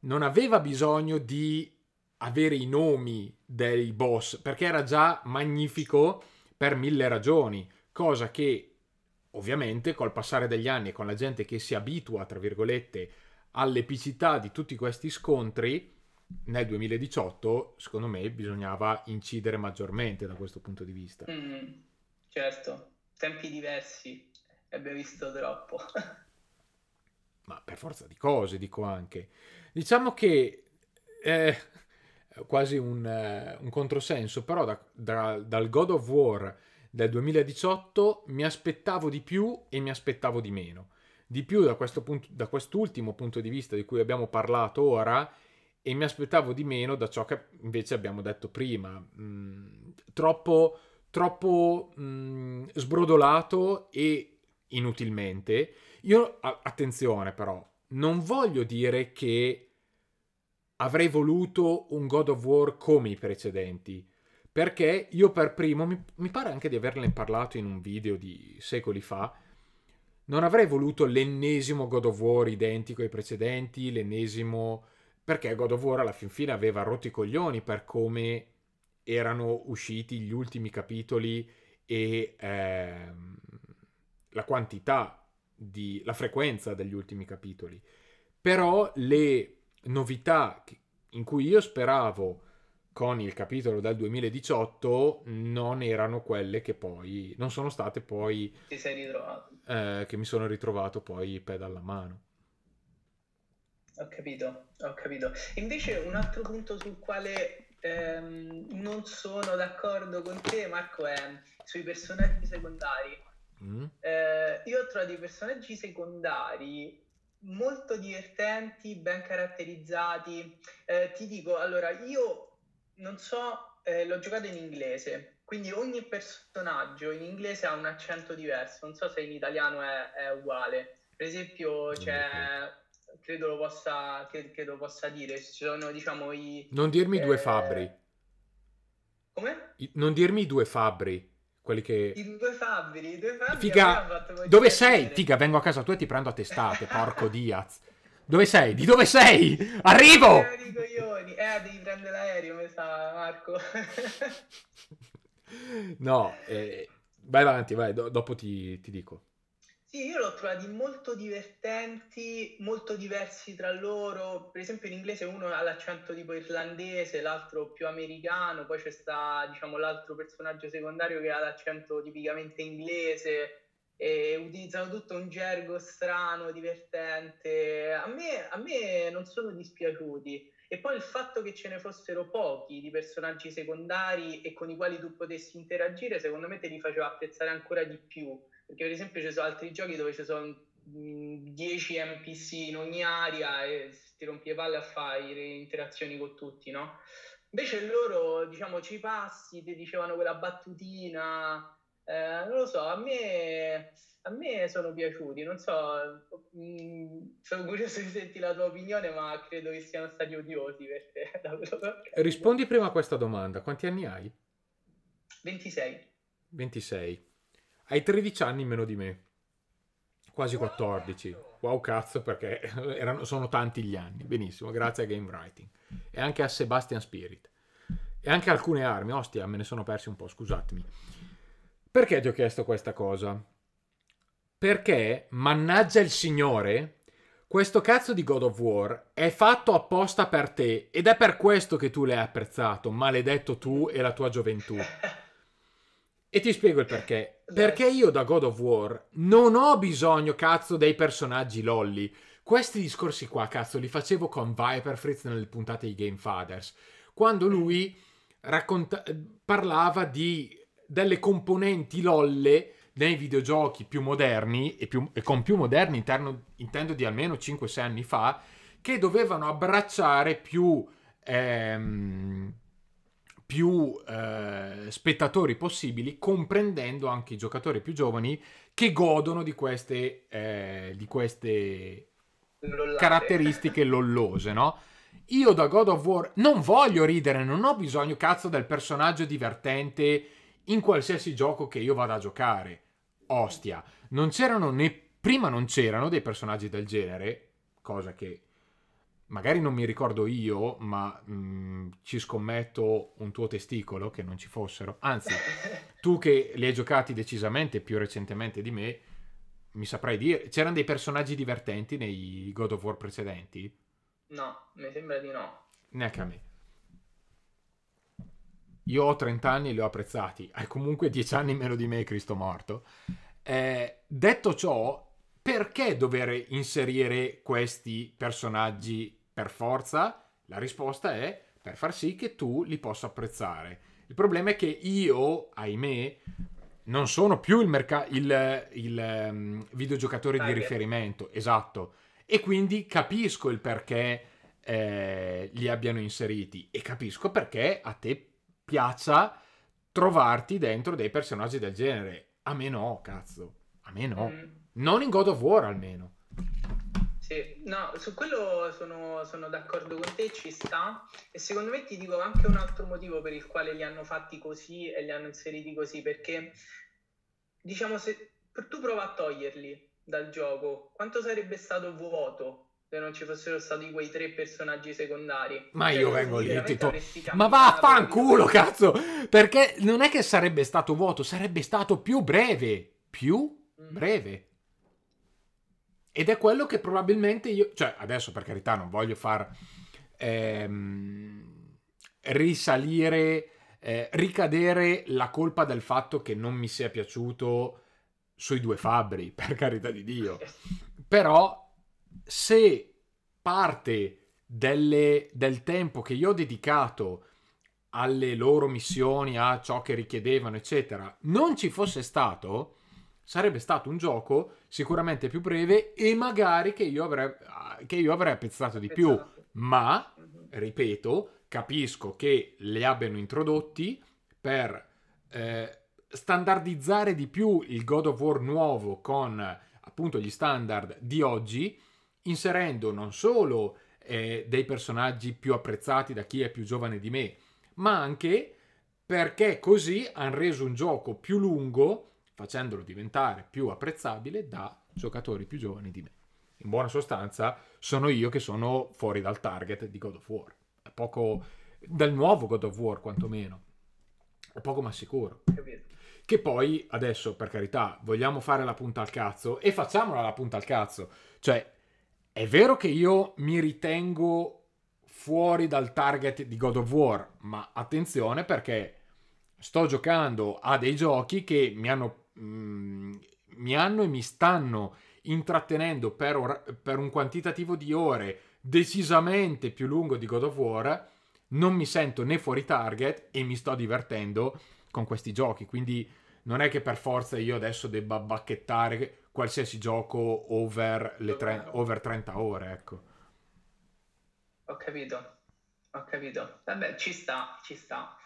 non aveva bisogno di avere i nomi dei boss perché era già magnifico per mille ragioni, cosa che Ovviamente col passare degli anni e con la gente che si abitua, tra virgolette, all'epicità di tutti questi scontri, nel 2018 secondo me bisognava incidere maggiormente da questo punto di vista. Mm, certo, tempi diversi, abbiamo visto troppo. Ma per forza di cose, dico anche. Diciamo che... è eh, quasi un, eh, un, controsenso, però da, da, dal God of War dal 2018 mi aspettavo di più e mi aspettavo di meno. Di più da, questo punto, da quest'ultimo punto di vista di cui abbiamo parlato ora e mi aspettavo di meno da ciò che invece abbiamo detto prima. Mm, troppo, troppo mm, sbrodolato e inutilmente. Io, a- attenzione però, non voglio dire che avrei voluto un God of War come i precedenti, perché io per primo, mi, mi pare anche di averne parlato in un video di secoli fa, non avrei voluto l'ennesimo God of War identico ai precedenti, l'ennesimo... perché God of War alla fin fine aveva rotto i coglioni per come erano usciti gli ultimi capitoli e ehm, la quantità, di, la frequenza degli ultimi capitoli. Però le novità in cui io speravo con il capitolo dal 2018 non erano quelle che poi non sono state poi ti sei ritrovato eh, che mi sono ritrovato poi peda alla mano ho capito ho capito invece un altro punto sul quale ehm, non sono d'accordo con te Marco è sui personaggi secondari mm. eh, io ho trovato i personaggi secondari molto divertenti ben caratterizzati eh, ti dico allora io non so, eh, l'ho giocato in inglese, quindi ogni personaggio in inglese ha un accento diverso, non so se in italiano è, è uguale. Per esempio c'è, credo lo possa, credo possa dire, ci sono diciamo i... Non dirmi eh, due fabbri. Come? I, non dirmi due fabbri. Quelli che... I due fabbri, i due fabbri. Figa, dove sei? Figa, vengo a casa tua e ti prendo a testate, porco Diaz. Dove sei? Di dove sei? Arrivo! Eh, devi prendere l'aereo, mi sa, Marco. no, eh, vai avanti, vai, do- dopo ti, ti dico. Sì, io l'ho trovati molto divertenti, molto diversi tra loro. Per esempio in inglese uno ha l'accento tipo irlandese, l'altro più americano, poi c'è sta, diciamo, l'altro personaggio secondario che ha l'accento tipicamente inglese e utilizzano tutto un gergo strano, divertente. A me, a me, non sono dispiaciuti. E poi il fatto che ce ne fossero pochi di personaggi secondari e con i quali tu potessi interagire, secondo me te li faceva apprezzare ancora di più. Perché, per esempio, ci sono altri giochi dove ci sono 10 NPC in ogni area e ti rompi le palle a fare le interazioni con tutti, no? Invece loro, diciamo, ci passi, ti dicevano quella battutina, eh, non lo so, a me, a me, sono piaciuti, non so, mh, mm, sono curioso di sentire la tua opinione, ma credo che siano stati odiosi per te. Rispondi prima a questa domanda, quanti anni hai? 26. 26. Hai 13 anni meno di me, quasi 14. Wow cazzo perché erano, sono tanti gli anni, benissimo, grazie a Game Writing e anche a Sebastian Spirit e anche alcune armi, ostia me ne sono persi un po', scusatemi. Perché ti ho chiesto questa cosa? Perché, mannaggia il Signore, questo cazzo di God of War è fatto apposta per te ed è per questo che tu l'hai apprezzato, maledetto tu e la tua gioventù. E ti spiego il perché. Perché io da God of War non ho bisogno, cazzo, dei personaggi lolli. Questi discorsi qua, cazzo, li facevo con Viper Fritz nelle puntate di Game Fathers, quando lui racconta- parlava di delle componenti lolle nei videogiochi più moderni, e, più, e con più moderni interno, intendo di almeno 5-6 anni fa, che dovevano abbracciare più, ehm, più eh, spettatori possibili, comprendendo anche i giocatori più giovani che godono di queste, eh, di queste caratteristiche lollose, no? Io da God of War non voglio ridere, non ho bisogno, cazzo, del personaggio divertente in qualsiasi gioco che io vada a giocare. Ostia, non c'erano né prima non c'erano dei personaggi del genere, cosa che magari non mi ricordo io, ma mh, mm, ci scommetto un tuo testicolo che non ci fossero. Anzi, tu che li hai giocati decisamente più recentemente di me, mi saprai dire, c'erano dei personaggi divertenti nei God of War precedenti? No, mi sembra di no. Neanche a me. Io ho 30 anni e li ho apprezzati, hai comunque 10 anni meno di me, Cristo morto. Eh, detto ciò, perché dover inserire questi personaggi per forza? La risposta è per far sì che tu li possa apprezzare. Il problema è che io, ahimè, non sono più il, merca- il, il um, videogiocatore Target. di riferimento, esatto. E quindi capisco il perché eh, li abbiano inseriti e capisco perché a te piaccia trovarti dentro dei personaggi del genere. A me no, cazzo. A me no. Mm. Non in God of War almeno. Sì, no, su quello sono, sono, d'accordo con te, ci sta. E secondo me ti dico anche un altro motivo per il quale li hanno fatti così e li hanno inseriti così, perché diciamo se tu prova a toglierli dal gioco, quanto sarebbe stato vuoto se non ci fossero stati quei tre personaggi secondari. Ma cioè, io vengo lì, tipo, ma vaffanculo, cazzo! Perché non è che sarebbe stato vuoto, sarebbe stato più breve, più mm. breve. Ed è quello che probabilmente io, cioè, adesso per carità non voglio far ehm, risalire, eh, ricadere la colpa del fatto che non mi sia piaciuto sui due fabbri, per carità di Dio. Però se parte delle, del tempo che io ho dedicato alle loro missioni, a ciò che richiedevano, eccetera, non ci fosse stato, sarebbe stato un gioco sicuramente più breve e magari che io avrei, che io avrei apprezzato di più. Esatto. Ma, mhm. ripeto, capisco che le abbiano introdotti per eh, standardizzare di più il God of War nuovo con appunto gli standard di oggi inserendo non solo eh, dei personaggi più apprezzati da chi è più giovane di me, ma anche perché così hanno reso un gioco più lungo, facendolo diventare più apprezzabile da giocatori più giovani di me. In buona sostanza, sono io che sono fuori dal target di God of War. È poco del nuovo God of War, quantomeno. È poco ma sicuro. Che poi adesso, per carità, vogliamo fare la punta al cazzo e facciamola la punta al cazzo. Cioè, è vero che io mi ritengo fuori dal target di God of War, ma attenzione perché sto giocando a dei giochi che mi hanno, mm, mi hanno e mi stanno intrattenendo per, or- per un quantitativo di ore decisamente più lungo di God of War, non mi sento né fuori target e mi sto divertendo con questi giochi. Quindi non è che per forza io adesso debba bacchettare qualsiasi gioco over, le tre, over 30 ore, ecco. Ho capito, ho capito. Vabbè, ci sta, ci sta.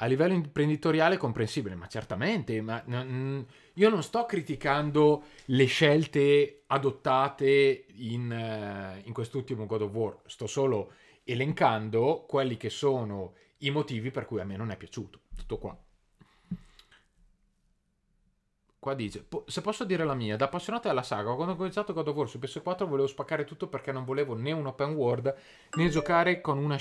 A livello imprenditoriale è comprensibile, ma certamente, ma n- io non sto criticando le scelte adottate in, eh, in quest'ultimo God of War, sto solo elencando quelli che sono i motivi per cui a me non è piaciuto. Tutto qua. Qua dice, po se posso dire la mia, da appassionato alla saga, quando ho cominciato God of War su PS4 volevo spaccare tutto perché non volevo né un open world né giocare con, una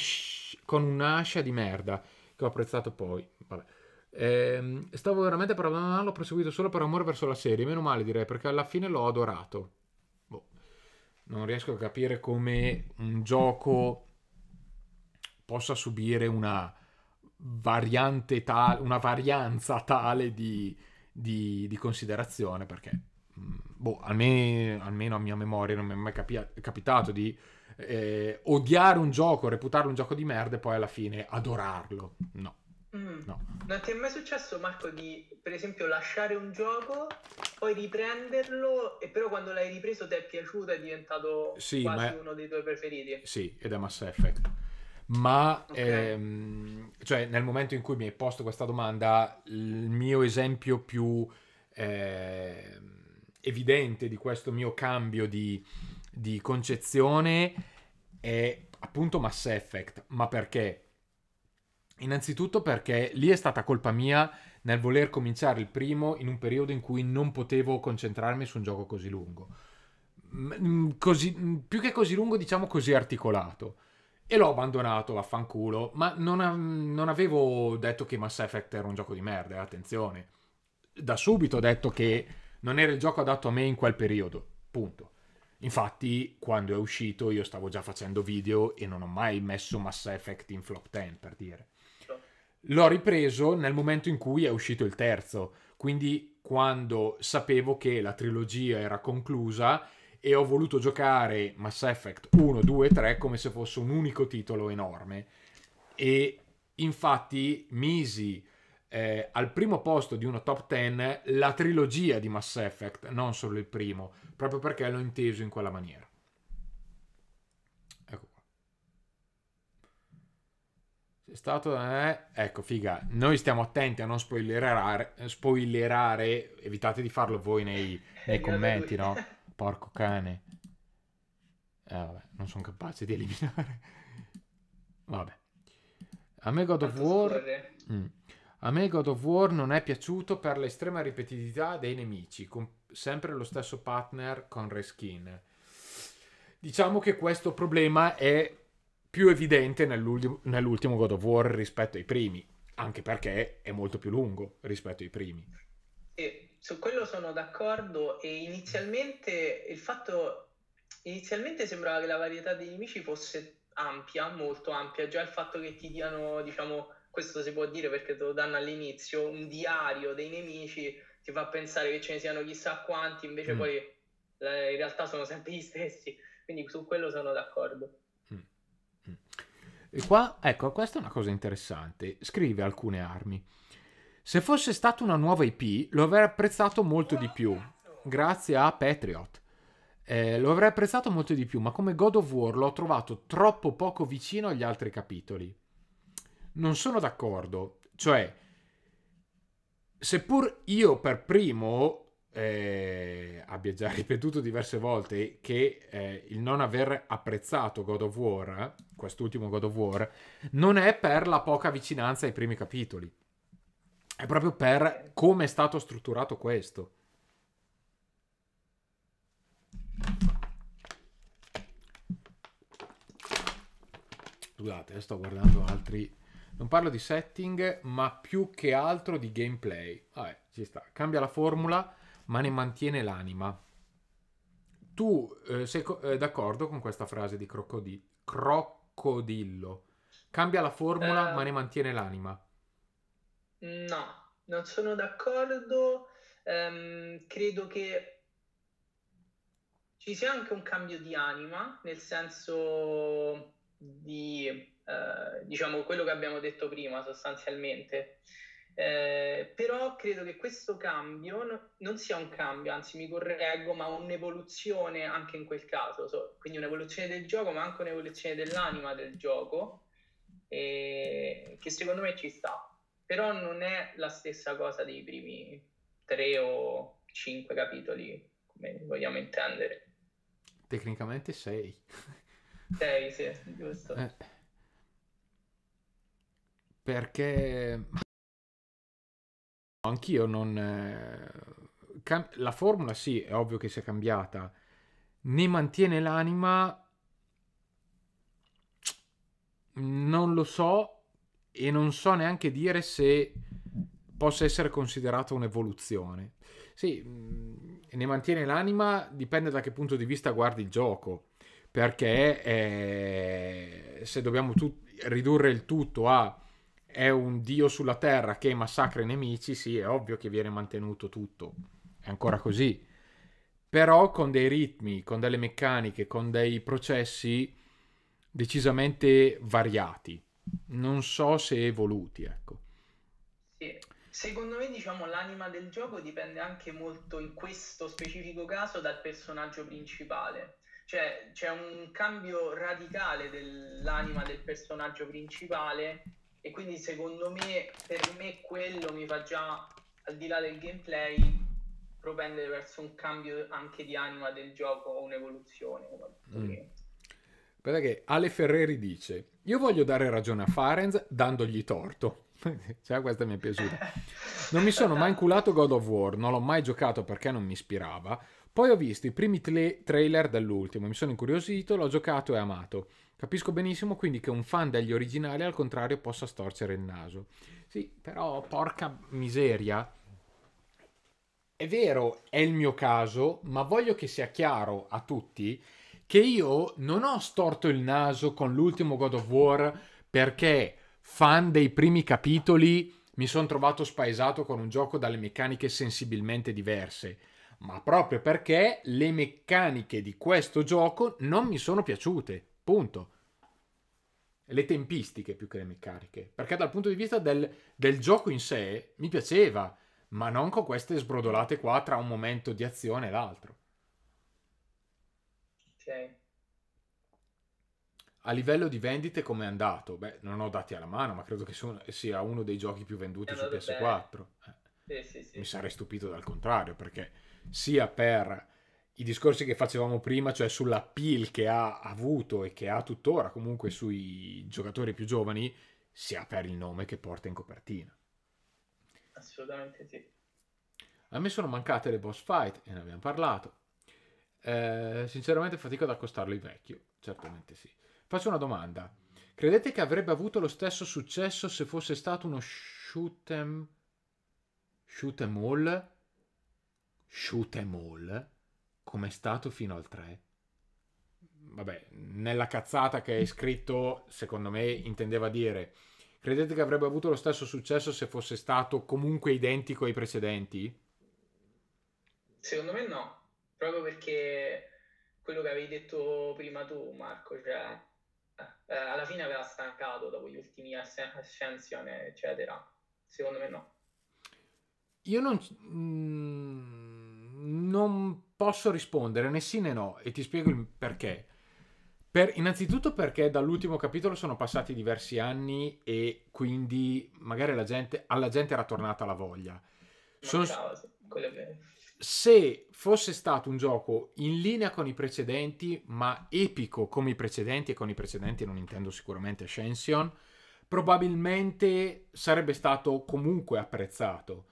con un'ascia di merda, che ho apprezzato poi. Vabbè. Ehm, stavo veramente per abbandonarlo, ho proseguito solo per amore verso la serie, meno male direi, perché alla fine l'ho adorato. Boh. Non riesco a capire come un gioco possa subire una variante tale, una varianza tale di di, di considerazione perché mm, boh, almeno, almeno, a mia memoria non mi è mai capi- capitato di eh, odiare un gioco, reputarlo un gioco di merda e poi alla fine adorarlo. No. Mm. no. Non ti è mai successo, Marco, di per esempio lasciare un gioco, poi riprenderlo e però quando l'hai ripreso ti è piaciuto è diventato sì, quasi è... uno dei tuoi preferiti? Sì, ed è Mass Effect ma okay. ehm, cioè, nel momento in cui mi hai posto questa domanda, il mio esempio più eh, evidente di questo mio cambio di, di concezione è appunto Mass Effect. Ma perché? Innanzitutto perché lì è stata colpa mia nel voler cominciare il primo in un periodo in cui non potevo concentrarmi su un gioco così lungo. Così, più che così lungo, diciamo così articolato. E l'ho abbandonato, vaffanculo, ma non, a- non avevo detto che Mass Effect era un gioco di merda, eh, attenzione. Da subito ho detto che non era il gioco adatto a me in quel periodo, punto. Infatti, quando è uscito io stavo già facendo video e non ho mai messo Mass Effect in flop 10, per dire. L'ho ripreso nel momento in cui è uscito il terzo, quindi quando sapevo che la trilogia era conclusa e ho voluto giocare Mass Effect 1, 2, 3 come se fosse un unico titolo enorme. E infatti misi eh, al primo posto di una top 10 la trilogia di Mass Effect, non solo il primo, proprio perché l'ho inteso in quella maniera. Ecco qua. C'è stato... Eh, ecco, figa, noi stiamo attenti a non spoilerare, spoilerare evitate di farlo voi nei, nei commenti, no? Porco cane. Eh, vabbè, non sono capace di eliminare. Vabbè. A me God of War... Mm. A me God of War non è piaciuto per l'estrema ripetitività dei nemici, con sempre lo stesso partner con Reskin. Diciamo che questo problema è più evidente nell'ultimo, nell'ultimo God of War rispetto ai primi, anche perché è molto più lungo rispetto ai primi su quello sono d'accordo e inizialmente il fatto, inizialmente sembrava che la varietà dei nemici fosse ampia, molto ampia, già il fatto che ti diano, diciamo, questo si può dire perché te lo danno all'inizio, un diario dei nemici ti fa pensare che ce ne siano chissà quanti, invece mm. poi in realtà sono sempre gli stessi, quindi su quello sono d'accordo. Mm. Mm. E qua, ecco, questa è una cosa interessante, scrive alcune armi. Se fosse stata una nuova IP, lo avrei apprezzato molto di più, grazie a Patriot. Eh, lo avrei apprezzato molto di più, ma come God of War l'ho trovato troppo poco vicino agli altri capitoli. Non sono d'accordo, cioè, seppur io per primo eh, abbia già ripetuto diverse volte che eh, il non aver apprezzato God of War, quest'ultimo God of War, non è per la poca vicinanza ai primi capitoli. È proprio per come è stato strutturato questo. Scusate, eh, sto guardando altri... Non parlo di setting, ma più che altro di gameplay. Vabbè, ci sta. Cambia la formula, ma ne mantiene l'anima. Tu eh, sei eh, d'accordo con questa frase di crocodil- Crocodillo? Cambia la formula, eh. ma ne mantiene l'anima. No, non sono d'accordo. Um, credo che ci sia anche un cambio di anima, nel senso di, uh, diciamo, quello che abbiamo detto prima sostanzialmente. Eh, però credo che questo cambio no, non sia un cambio, anzi mi correggo, ma un'evoluzione anche in quel caso, so, quindi un'evoluzione del gioco, ma anche un'evoluzione dell'anima del gioco, eh, che secondo me ci sta però non è la stessa cosa dei primi tre o cinque capitoli, come vogliamo intendere. Tecnicamente sei. Sei, sì, giusto. Eh, perché anch'io non... Eh, la formula sì, è ovvio che sia cambiata, ne mantiene l'anima, non lo so, e non so neanche dire se possa essere considerato un'evoluzione. Sì, mm, ne mantiene l'anima, dipende da che punto di vista guardi il gioco, perché eh, se dobbiamo tu- ridurre il tutto a è un dio sulla terra che massacra i nemici, sì, è ovvio che viene mantenuto tutto, è ancora così. Però con dei ritmi, con delle meccaniche, con dei processi decisamente variati non so se evoluti, ecco. Sì. Secondo me, diciamo, l'anima del gioco dipende anche molto in questo specifico caso dal personaggio principale. Cioè, c'è un cambio radicale dell'anima del personaggio principale e quindi secondo me, per me quello mi fa già, al di là del gameplay, propendere verso un cambio anche di anima del gioco o un'evoluzione. Mm. Aspetta che Ale Ferreri dice, io voglio dare ragione a Farenz dandogli torto. cioè, questa mi è piaciuta. Non mi sono mai inculato God of War, non l'ho mai giocato perché non mi ispirava. Poi ho visto i primi tle- trailer dell'ultimo, mi sono incuriosito, l'ho giocato e amato. Capisco benissimo quindi che un fan degli originali al contrario possa storcere il naso. Sì, però porca miseria. È vero, è il mio caso, ma voglio che sia chiaro a tutti che io non ho storto il naso con l'ultimo God of War perché fan dei primi capitoli mi sono trovato spaesato con un gioco dalle meccaniche sensibilmente diverse, ma proprio perché le meccaniche di questo gioco non mi sono piaciute, punto. Le tempistiche più che le meccaniche, perché dal punto di vista del, del gioco in sé mi piaceva, ma non con queste sbrodolate qua tra un momento di azione e l'altro. A livello di vendite come è andato? Beh, non ho dati alla mano, ma credo che sono, sia uno dei giochi più venduti su PS4. Eh. Sì, sì, sì. Mi sarei stupito dal contrario, perché sia per i discorsi che facevamo prima, cioè sull'appeal che ha avuto e che ha tuttora comunque sui giocatori più giovani, sia per il nome che porta in copertina. Assolutamente sì. A me sono mancate le boss fight, e ne abbiamo parlato. Eh, sinceramente fatico ad accostarlo il vecchio, certamente sì. Faccio una domanda. Credete che avrebbe avuto lo stesso successo se fosse stato uno shoot 'em shoot 'em all? Shoot 'em all? Come è stato fino al 3? Vabbè, nella cazzata che hai scritto, secondo me intendeva dire Credete che avrebbe avuto lo stesso successo se fosse stato comunque identico ai precedenti? Secondo me no proprio perché quello che avevi detto prima tu, Marco, cioè, eh, alla fine aveva stancato dopo gli ultimi ascensioni, eccetera. Secondo me no. Io non, mm, non posso rispondere né sì né no e ti spiego il perché. Per, innanzitutto perché dall'ultimo capitolo sono passati diversi anni e quindi magari gente, alla gente era tornata la voglia. Sono, Mancava, se fosse stato un gioco in linea con i precedenti, ma epico come i precedenti, e con i precedenti non intendo sicuramente Ascension, probabilmente sarebbe stato comunque apprezzato.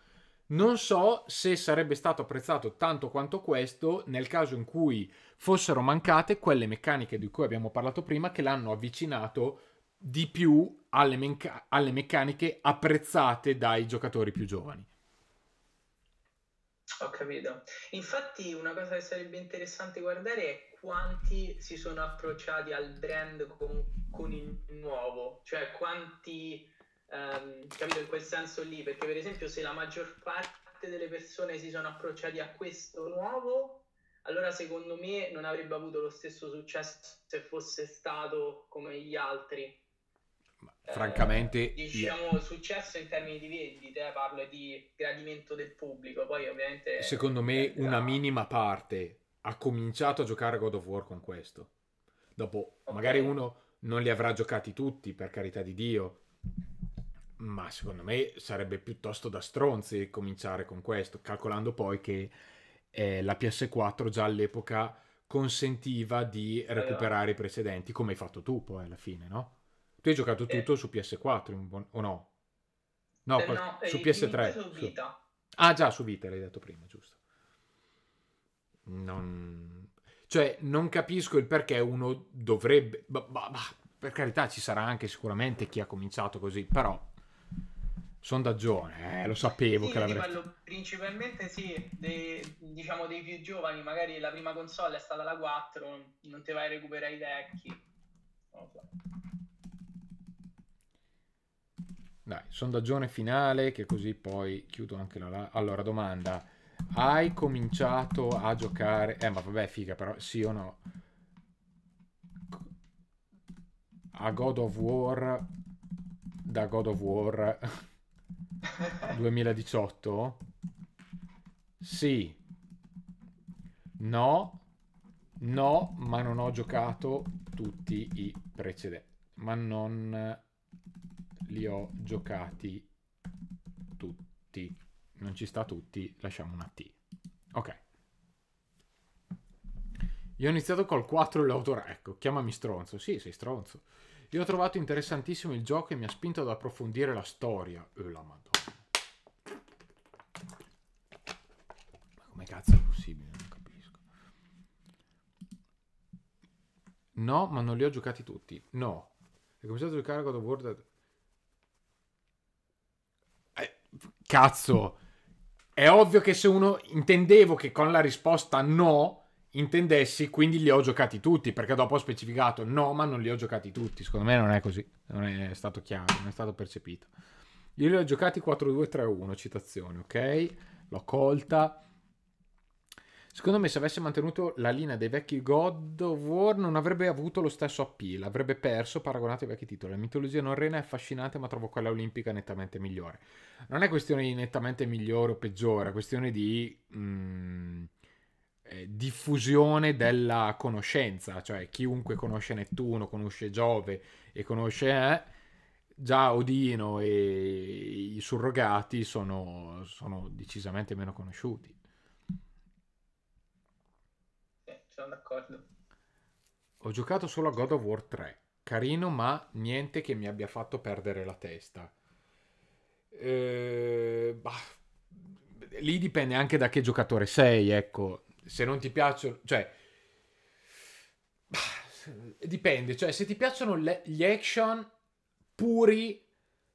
Non so se sarebbe stato apprezzato tanto quanto questo nel caso in cui fossero mancate quelle meccaniche di cui abbiamo parlato prima che l'hanno avvicinato di più alle, alle meccaniche apprezzate dai giocatori più giovani. Ho capito. Infatti una cosa che sarebbe interessante guardare è quanti si sono approcciati al brand con, con il nuovo, cioè quanti, ehm, capito in quel senso lì, perché per esempio se la maggior parte delle persone si sono approcciati a questo nuovo, allora secondo me non avrebbe avuto lo stesso successo se fosse stato come gli altri. Eh, francamente... Eh, diciamo successo in termini di vendite, eh, parlo di gradimento del pubblico, poi ovviamente... Secondo me una grave. minima parte ha cominciato a giocare God of War con questo. Dopo, okay. magari uno non li avrà giocati tutti, per carità di Dio, ma secondo me sarebbe piuttosto da stronzi cominciare con questo, calcolando poi che eh, la PS4 già all'epoca consentiva di esatto. recuperare allora. i precedenti, come hai fatto tu poi alla fine, no? Tu hai giocato eh. tutto eh. su PS4 buon... o no? No, eh, no su eh, PS3. Su Vita. Su... Ah già, su Vita l'hai detto prima, giusto. Non... Cioè, non capisco il perché uno dovrebbe... Bah, bah, bah. Per carità, ci sarà anche sicuramente chi ha cominciato così, però Sono sondaggione, eh, lo sapevo sì, che l'avrei parlo, principalmente sì, dei, diciamo dei più giovani, magari la prima console è stata la 4, non te vai a recuperare i vecchi. So. Dai, sondaggione finale che così poi chiudo anche la... la... Allora, domanda. Hai cominciato a giocare... Eh, ma vabbè, figa, però sì o no? A God of War... Da God of War 2018? Sì. No. No, ma non ho giocato tutti i precedenti. Ma non li ho giocati tutti. Non ci sta tutti, lasciamo una T. Ok. Io ho iniziato col 4 e l'autore, ecco, chiamami stronzo. Sì, sei stronzo. Io ho trovato interessantissimo il gioco e mi ha spinto ad approfondire la storia. Oh, la madonna. Ma come cazzo è possibile? Non capisco. No, ma non li ho giocati tutti. No. Ho cominciato a giocare a God of War cazzo, è ovvio che se uno intendevo che con la risposta no intendessi, quindi li ho giocati tutti, perché dopo ho specificato no, ma non li ho giocati tutti. Secondo me non è così, non è stato chiaro, non è stato percepito. Io li ho giocati 4-2-3-1, citazione, ok? L'ho colta. Secondo me se avesse mantenuto la linea dei vecchi God of War non avrebbe avuto lo stesso appeal, avrebbe perso paragonato ai vecchi titoli. La mitologia norrena è affascinante ma trovo quella olimpica nettamente migliore. Non è questione di nettamente migliore o peggiore, è questione di mh, mm, eh, diffusione della conoscenza, cioè chiunque conosce Nettuno, conosce Giove e conosce... Eh, già Odino e i surrogati sono, sono decisamente meno conosciuti. sono d'accordo. Ho giocato solo a God of War 3. Carino, ma niente che mi abbia fatto perdere la testa. Eh, bah, lì dipende anche da che giocatore sei, ecco. Se non ti piacciono, cioè, bah, dipende, cioè, se ti piacciono le, gli action puri,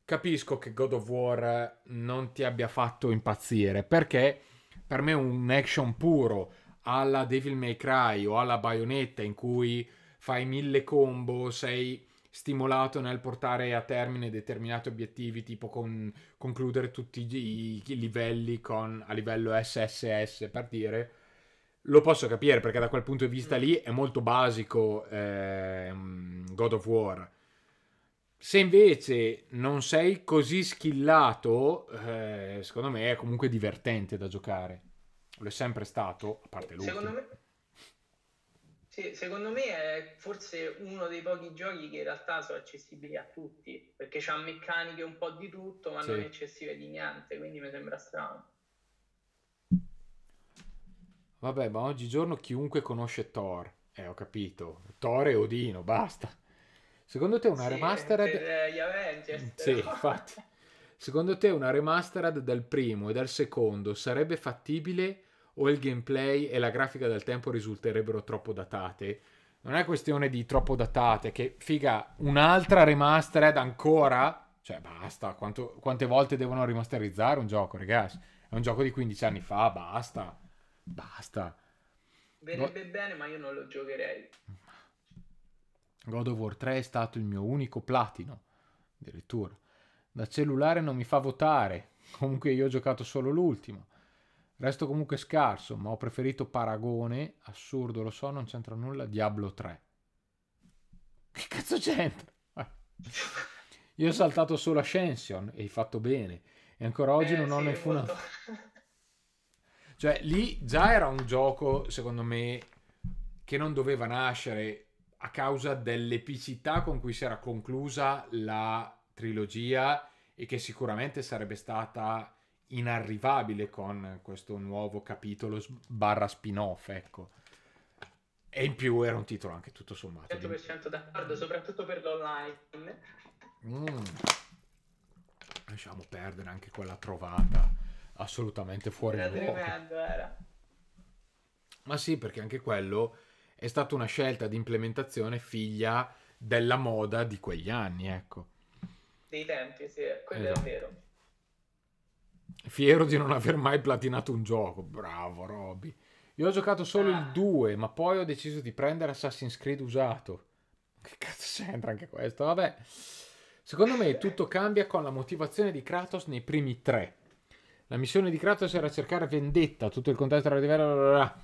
capisco che God of War non ti abbia fatto impazzire, perché per me un action puro alla Devil May Cry o alla Bayonetta in cui fai mille combo, sei stimolato nel portare a termine determinati obiettivi, tipo con, concludere tutti i, livelli con, a livello SSS per dire. Lo posso capire perché da quel punto di vista lì è molto basico eh, God of War. Se invece non sei così skillato, eh, secondo me è comunque divertente da giocare lo è sempre stato, a parte lui. Secondo me, sì, secondo me è forse uno dei pochi giochi che in realtà sono accessibili a tutti, perché ha meccaniche un po' di tutto, ma sì. non eccessive di niente, quindi mi sembra strano. Vabbè, ma oggigiorno chiunque conosce Thor, eh, ho capito, Thor e Odino, basta. Secondo te una sì, remastered... Per eh, gli Avengers. Sì, infatti. Secondo te una remastered del primo e del secondo sarebbe fattibile o il gameplay e la grafica del tempo risulterebbero troppo datate. Non è questione di troppo datate, che figa, un'altra remastered ancora? Cioè basta, quanto, quante volte devono rimasterizzare un gioco, ragazzi? È un gioco di 15 anni fa, basta, basta. Verrebbe God... bene, ma io non lo giocherei. God of War 3 è stato il mio unico platino, addirittura. Da cellulare non mi fa votare, comunque io ho giocato solo l'ultimo. Resto comunque scarso, ma ho preferito Paragone, assurdo lo so, non c'entra nulla, Diablo 3. Che cazzo c'entra? Io ho saltato solo Ascension e hai fatto bene. E ancora oggi eh, non sì, ho nessuna... Molto... Cioè, lì già era un gioco, secondo me, che non doveva nascere a causa dell'epicità con cui si era conclusa la trilogia e che sicuramente sarebbe stata inarrivabile con questo nuovo capitolo barra spin-off, ecco. E in più era un titolo anche tutto sommato. 100% certo d'accordo, soprattutto per l'online. Mm. Lasciamo perdere anche quella trovata assolutamente fuori era luogo. Tremendo, era. Ma sì, perché anche quello è stata una scelta di implementazione figlia della moda di quegli anni, ecco. Dei tempi, sì, quello esatto. è vero. Fiero di non aver mai platinato un gioco. Bravo, Roby. Io ho giocato solo il 2, ah. ma poi ho deciso di prendere Assassin's Creed usato. Che cazzo c'entra anche questo? Vabbè. Secondo me tutto cambia con la motivazione di Kratos nei primi tre. La missione di Kratos era cercare vendetta, tutto il contesto era diverso.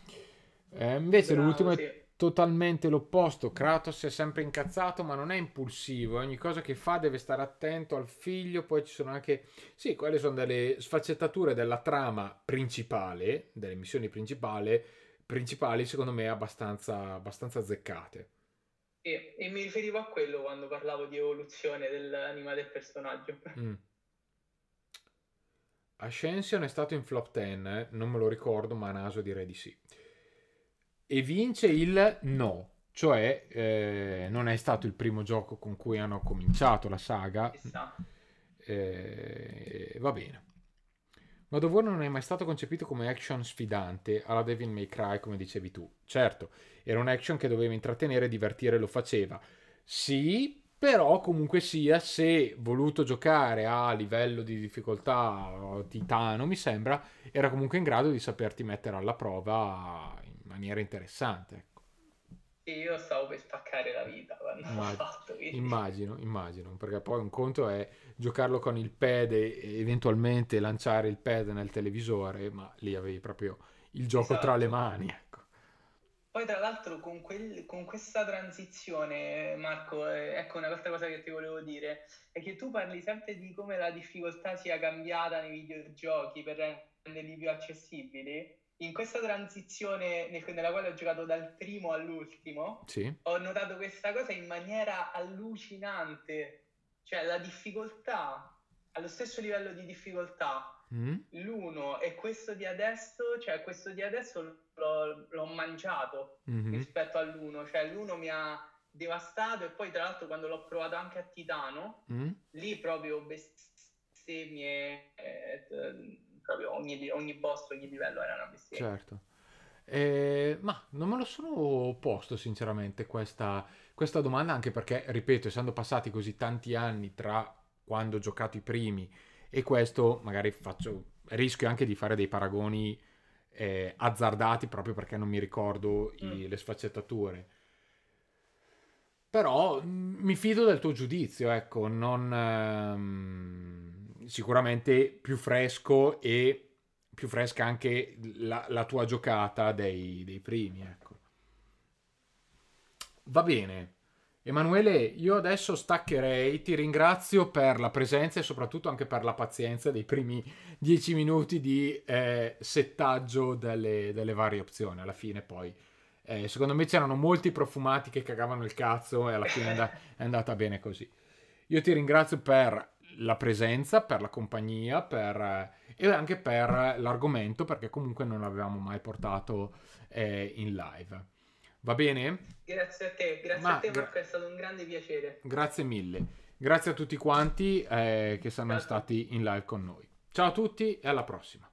Eh, invece l'ultimo... Sì totalmente l'opposto. Kratos è sempre incazzato, ma non è impulsivo. Ogni cosa che fa deve stare attento al figlio. Poi ci sono anche. Sì, quelle sono delle sfaccettature della trama principale, delle missioni principali, principali secondo me, abbastanza, abbastanza azzeccate. E, e, mi riferivo a quello quando parlavo di evoluzione dell'anima del personaggio. Mm. Ascension è stato in flop 10, eh? non me lo ricordo, ma a naso direi di sì e vince il no, cioè eh, non è stato il primo gioco con cui hanno cominciato la saga. Eh, va bene. God of War non è mai stato concepito come action sfidante alla Devil May Cry, come dicevi tu. Certo, era un action che doveva intrattenere e divertire, lo faceva. Sì, però comunque sia, se voluto giocare a livello di difficoltà titano, mi sembra, era comunque in grado di saperti mettere alla prova maniera interessante. Ecco. Io stavo per spaccare la vita quando l'ho fatto. Quindi. Immagino, immagino, perché poi un conto è giocarlo con il pad e eventualmente lanciare il pad nel televisore, ma lì avevi proprio il gioco esatto. tra le esatto. mani. Ecco. Poi tra l'altro con, quel, con, questa transizione, Marco, eh, ecco un'altra cosa che ti volevo dire, è che tu parli sempre di come la difficoltà sia cambiata nei videogiochi per renderli più accessibili in questa transizione nel, nella quale ho giocato dal primo all'ultimo, sì. ho notato questa cosa in maniera allucinante. Cioè la difficoltà, allo stesso livello di difficoltà, mm. l'uno e questo di adesso, cioè questo di adesso l'ho, l'ho mangiato mm-hmm. rispetto all'uno. Cioè l'uno mi ha devastato e poi tra l'altro quando l'ho provato anche a Titano, mm. lì proprio bestemmie... Eh, proprio ogni, ogni boss, ogni livello era una bestemmia. Certo. Eh, ma non me lo sono posto sinceramente questa, questa, domanda anche perché, ripeto, essendo passati così tanti anni tra quando ho giocato i primi e questo, magari faccio, rischio anche di fare dei paragoni eh, azzardati proprio perché non mi ricordo i, mm. le sfaccettature. Però mm, mi fido del tuo giudizio, ecco, non... Ehm sicuramente più fresco e più fresca anche la, la tua giocata dei, dei primi. Ecco. Va bene. Emanuele, io adesso staccherei, ti ringrazio per la presenza e soprattutto anche per la pazienza dei primi dieci minuti di eh, settaggio delle, delle, varie opzioni. Alla fine poi, eh, secondo me c'erano molti profumati che cagavano il cazzo e alla fine è, andata bene così. Io ti ringrazio per la presenza, per la compagnia per, eh, e anche per l'argomento, perché comunque non l'avevamo mai portato eh, in live. Va bene? Grazie a te, grazie Ma, a te Marco, è stato un grande piacere. Grazie mille. Grazie a tutti quanti eh, che sono grazie. stati in live con noi. Ciao a tutti e alla prossima.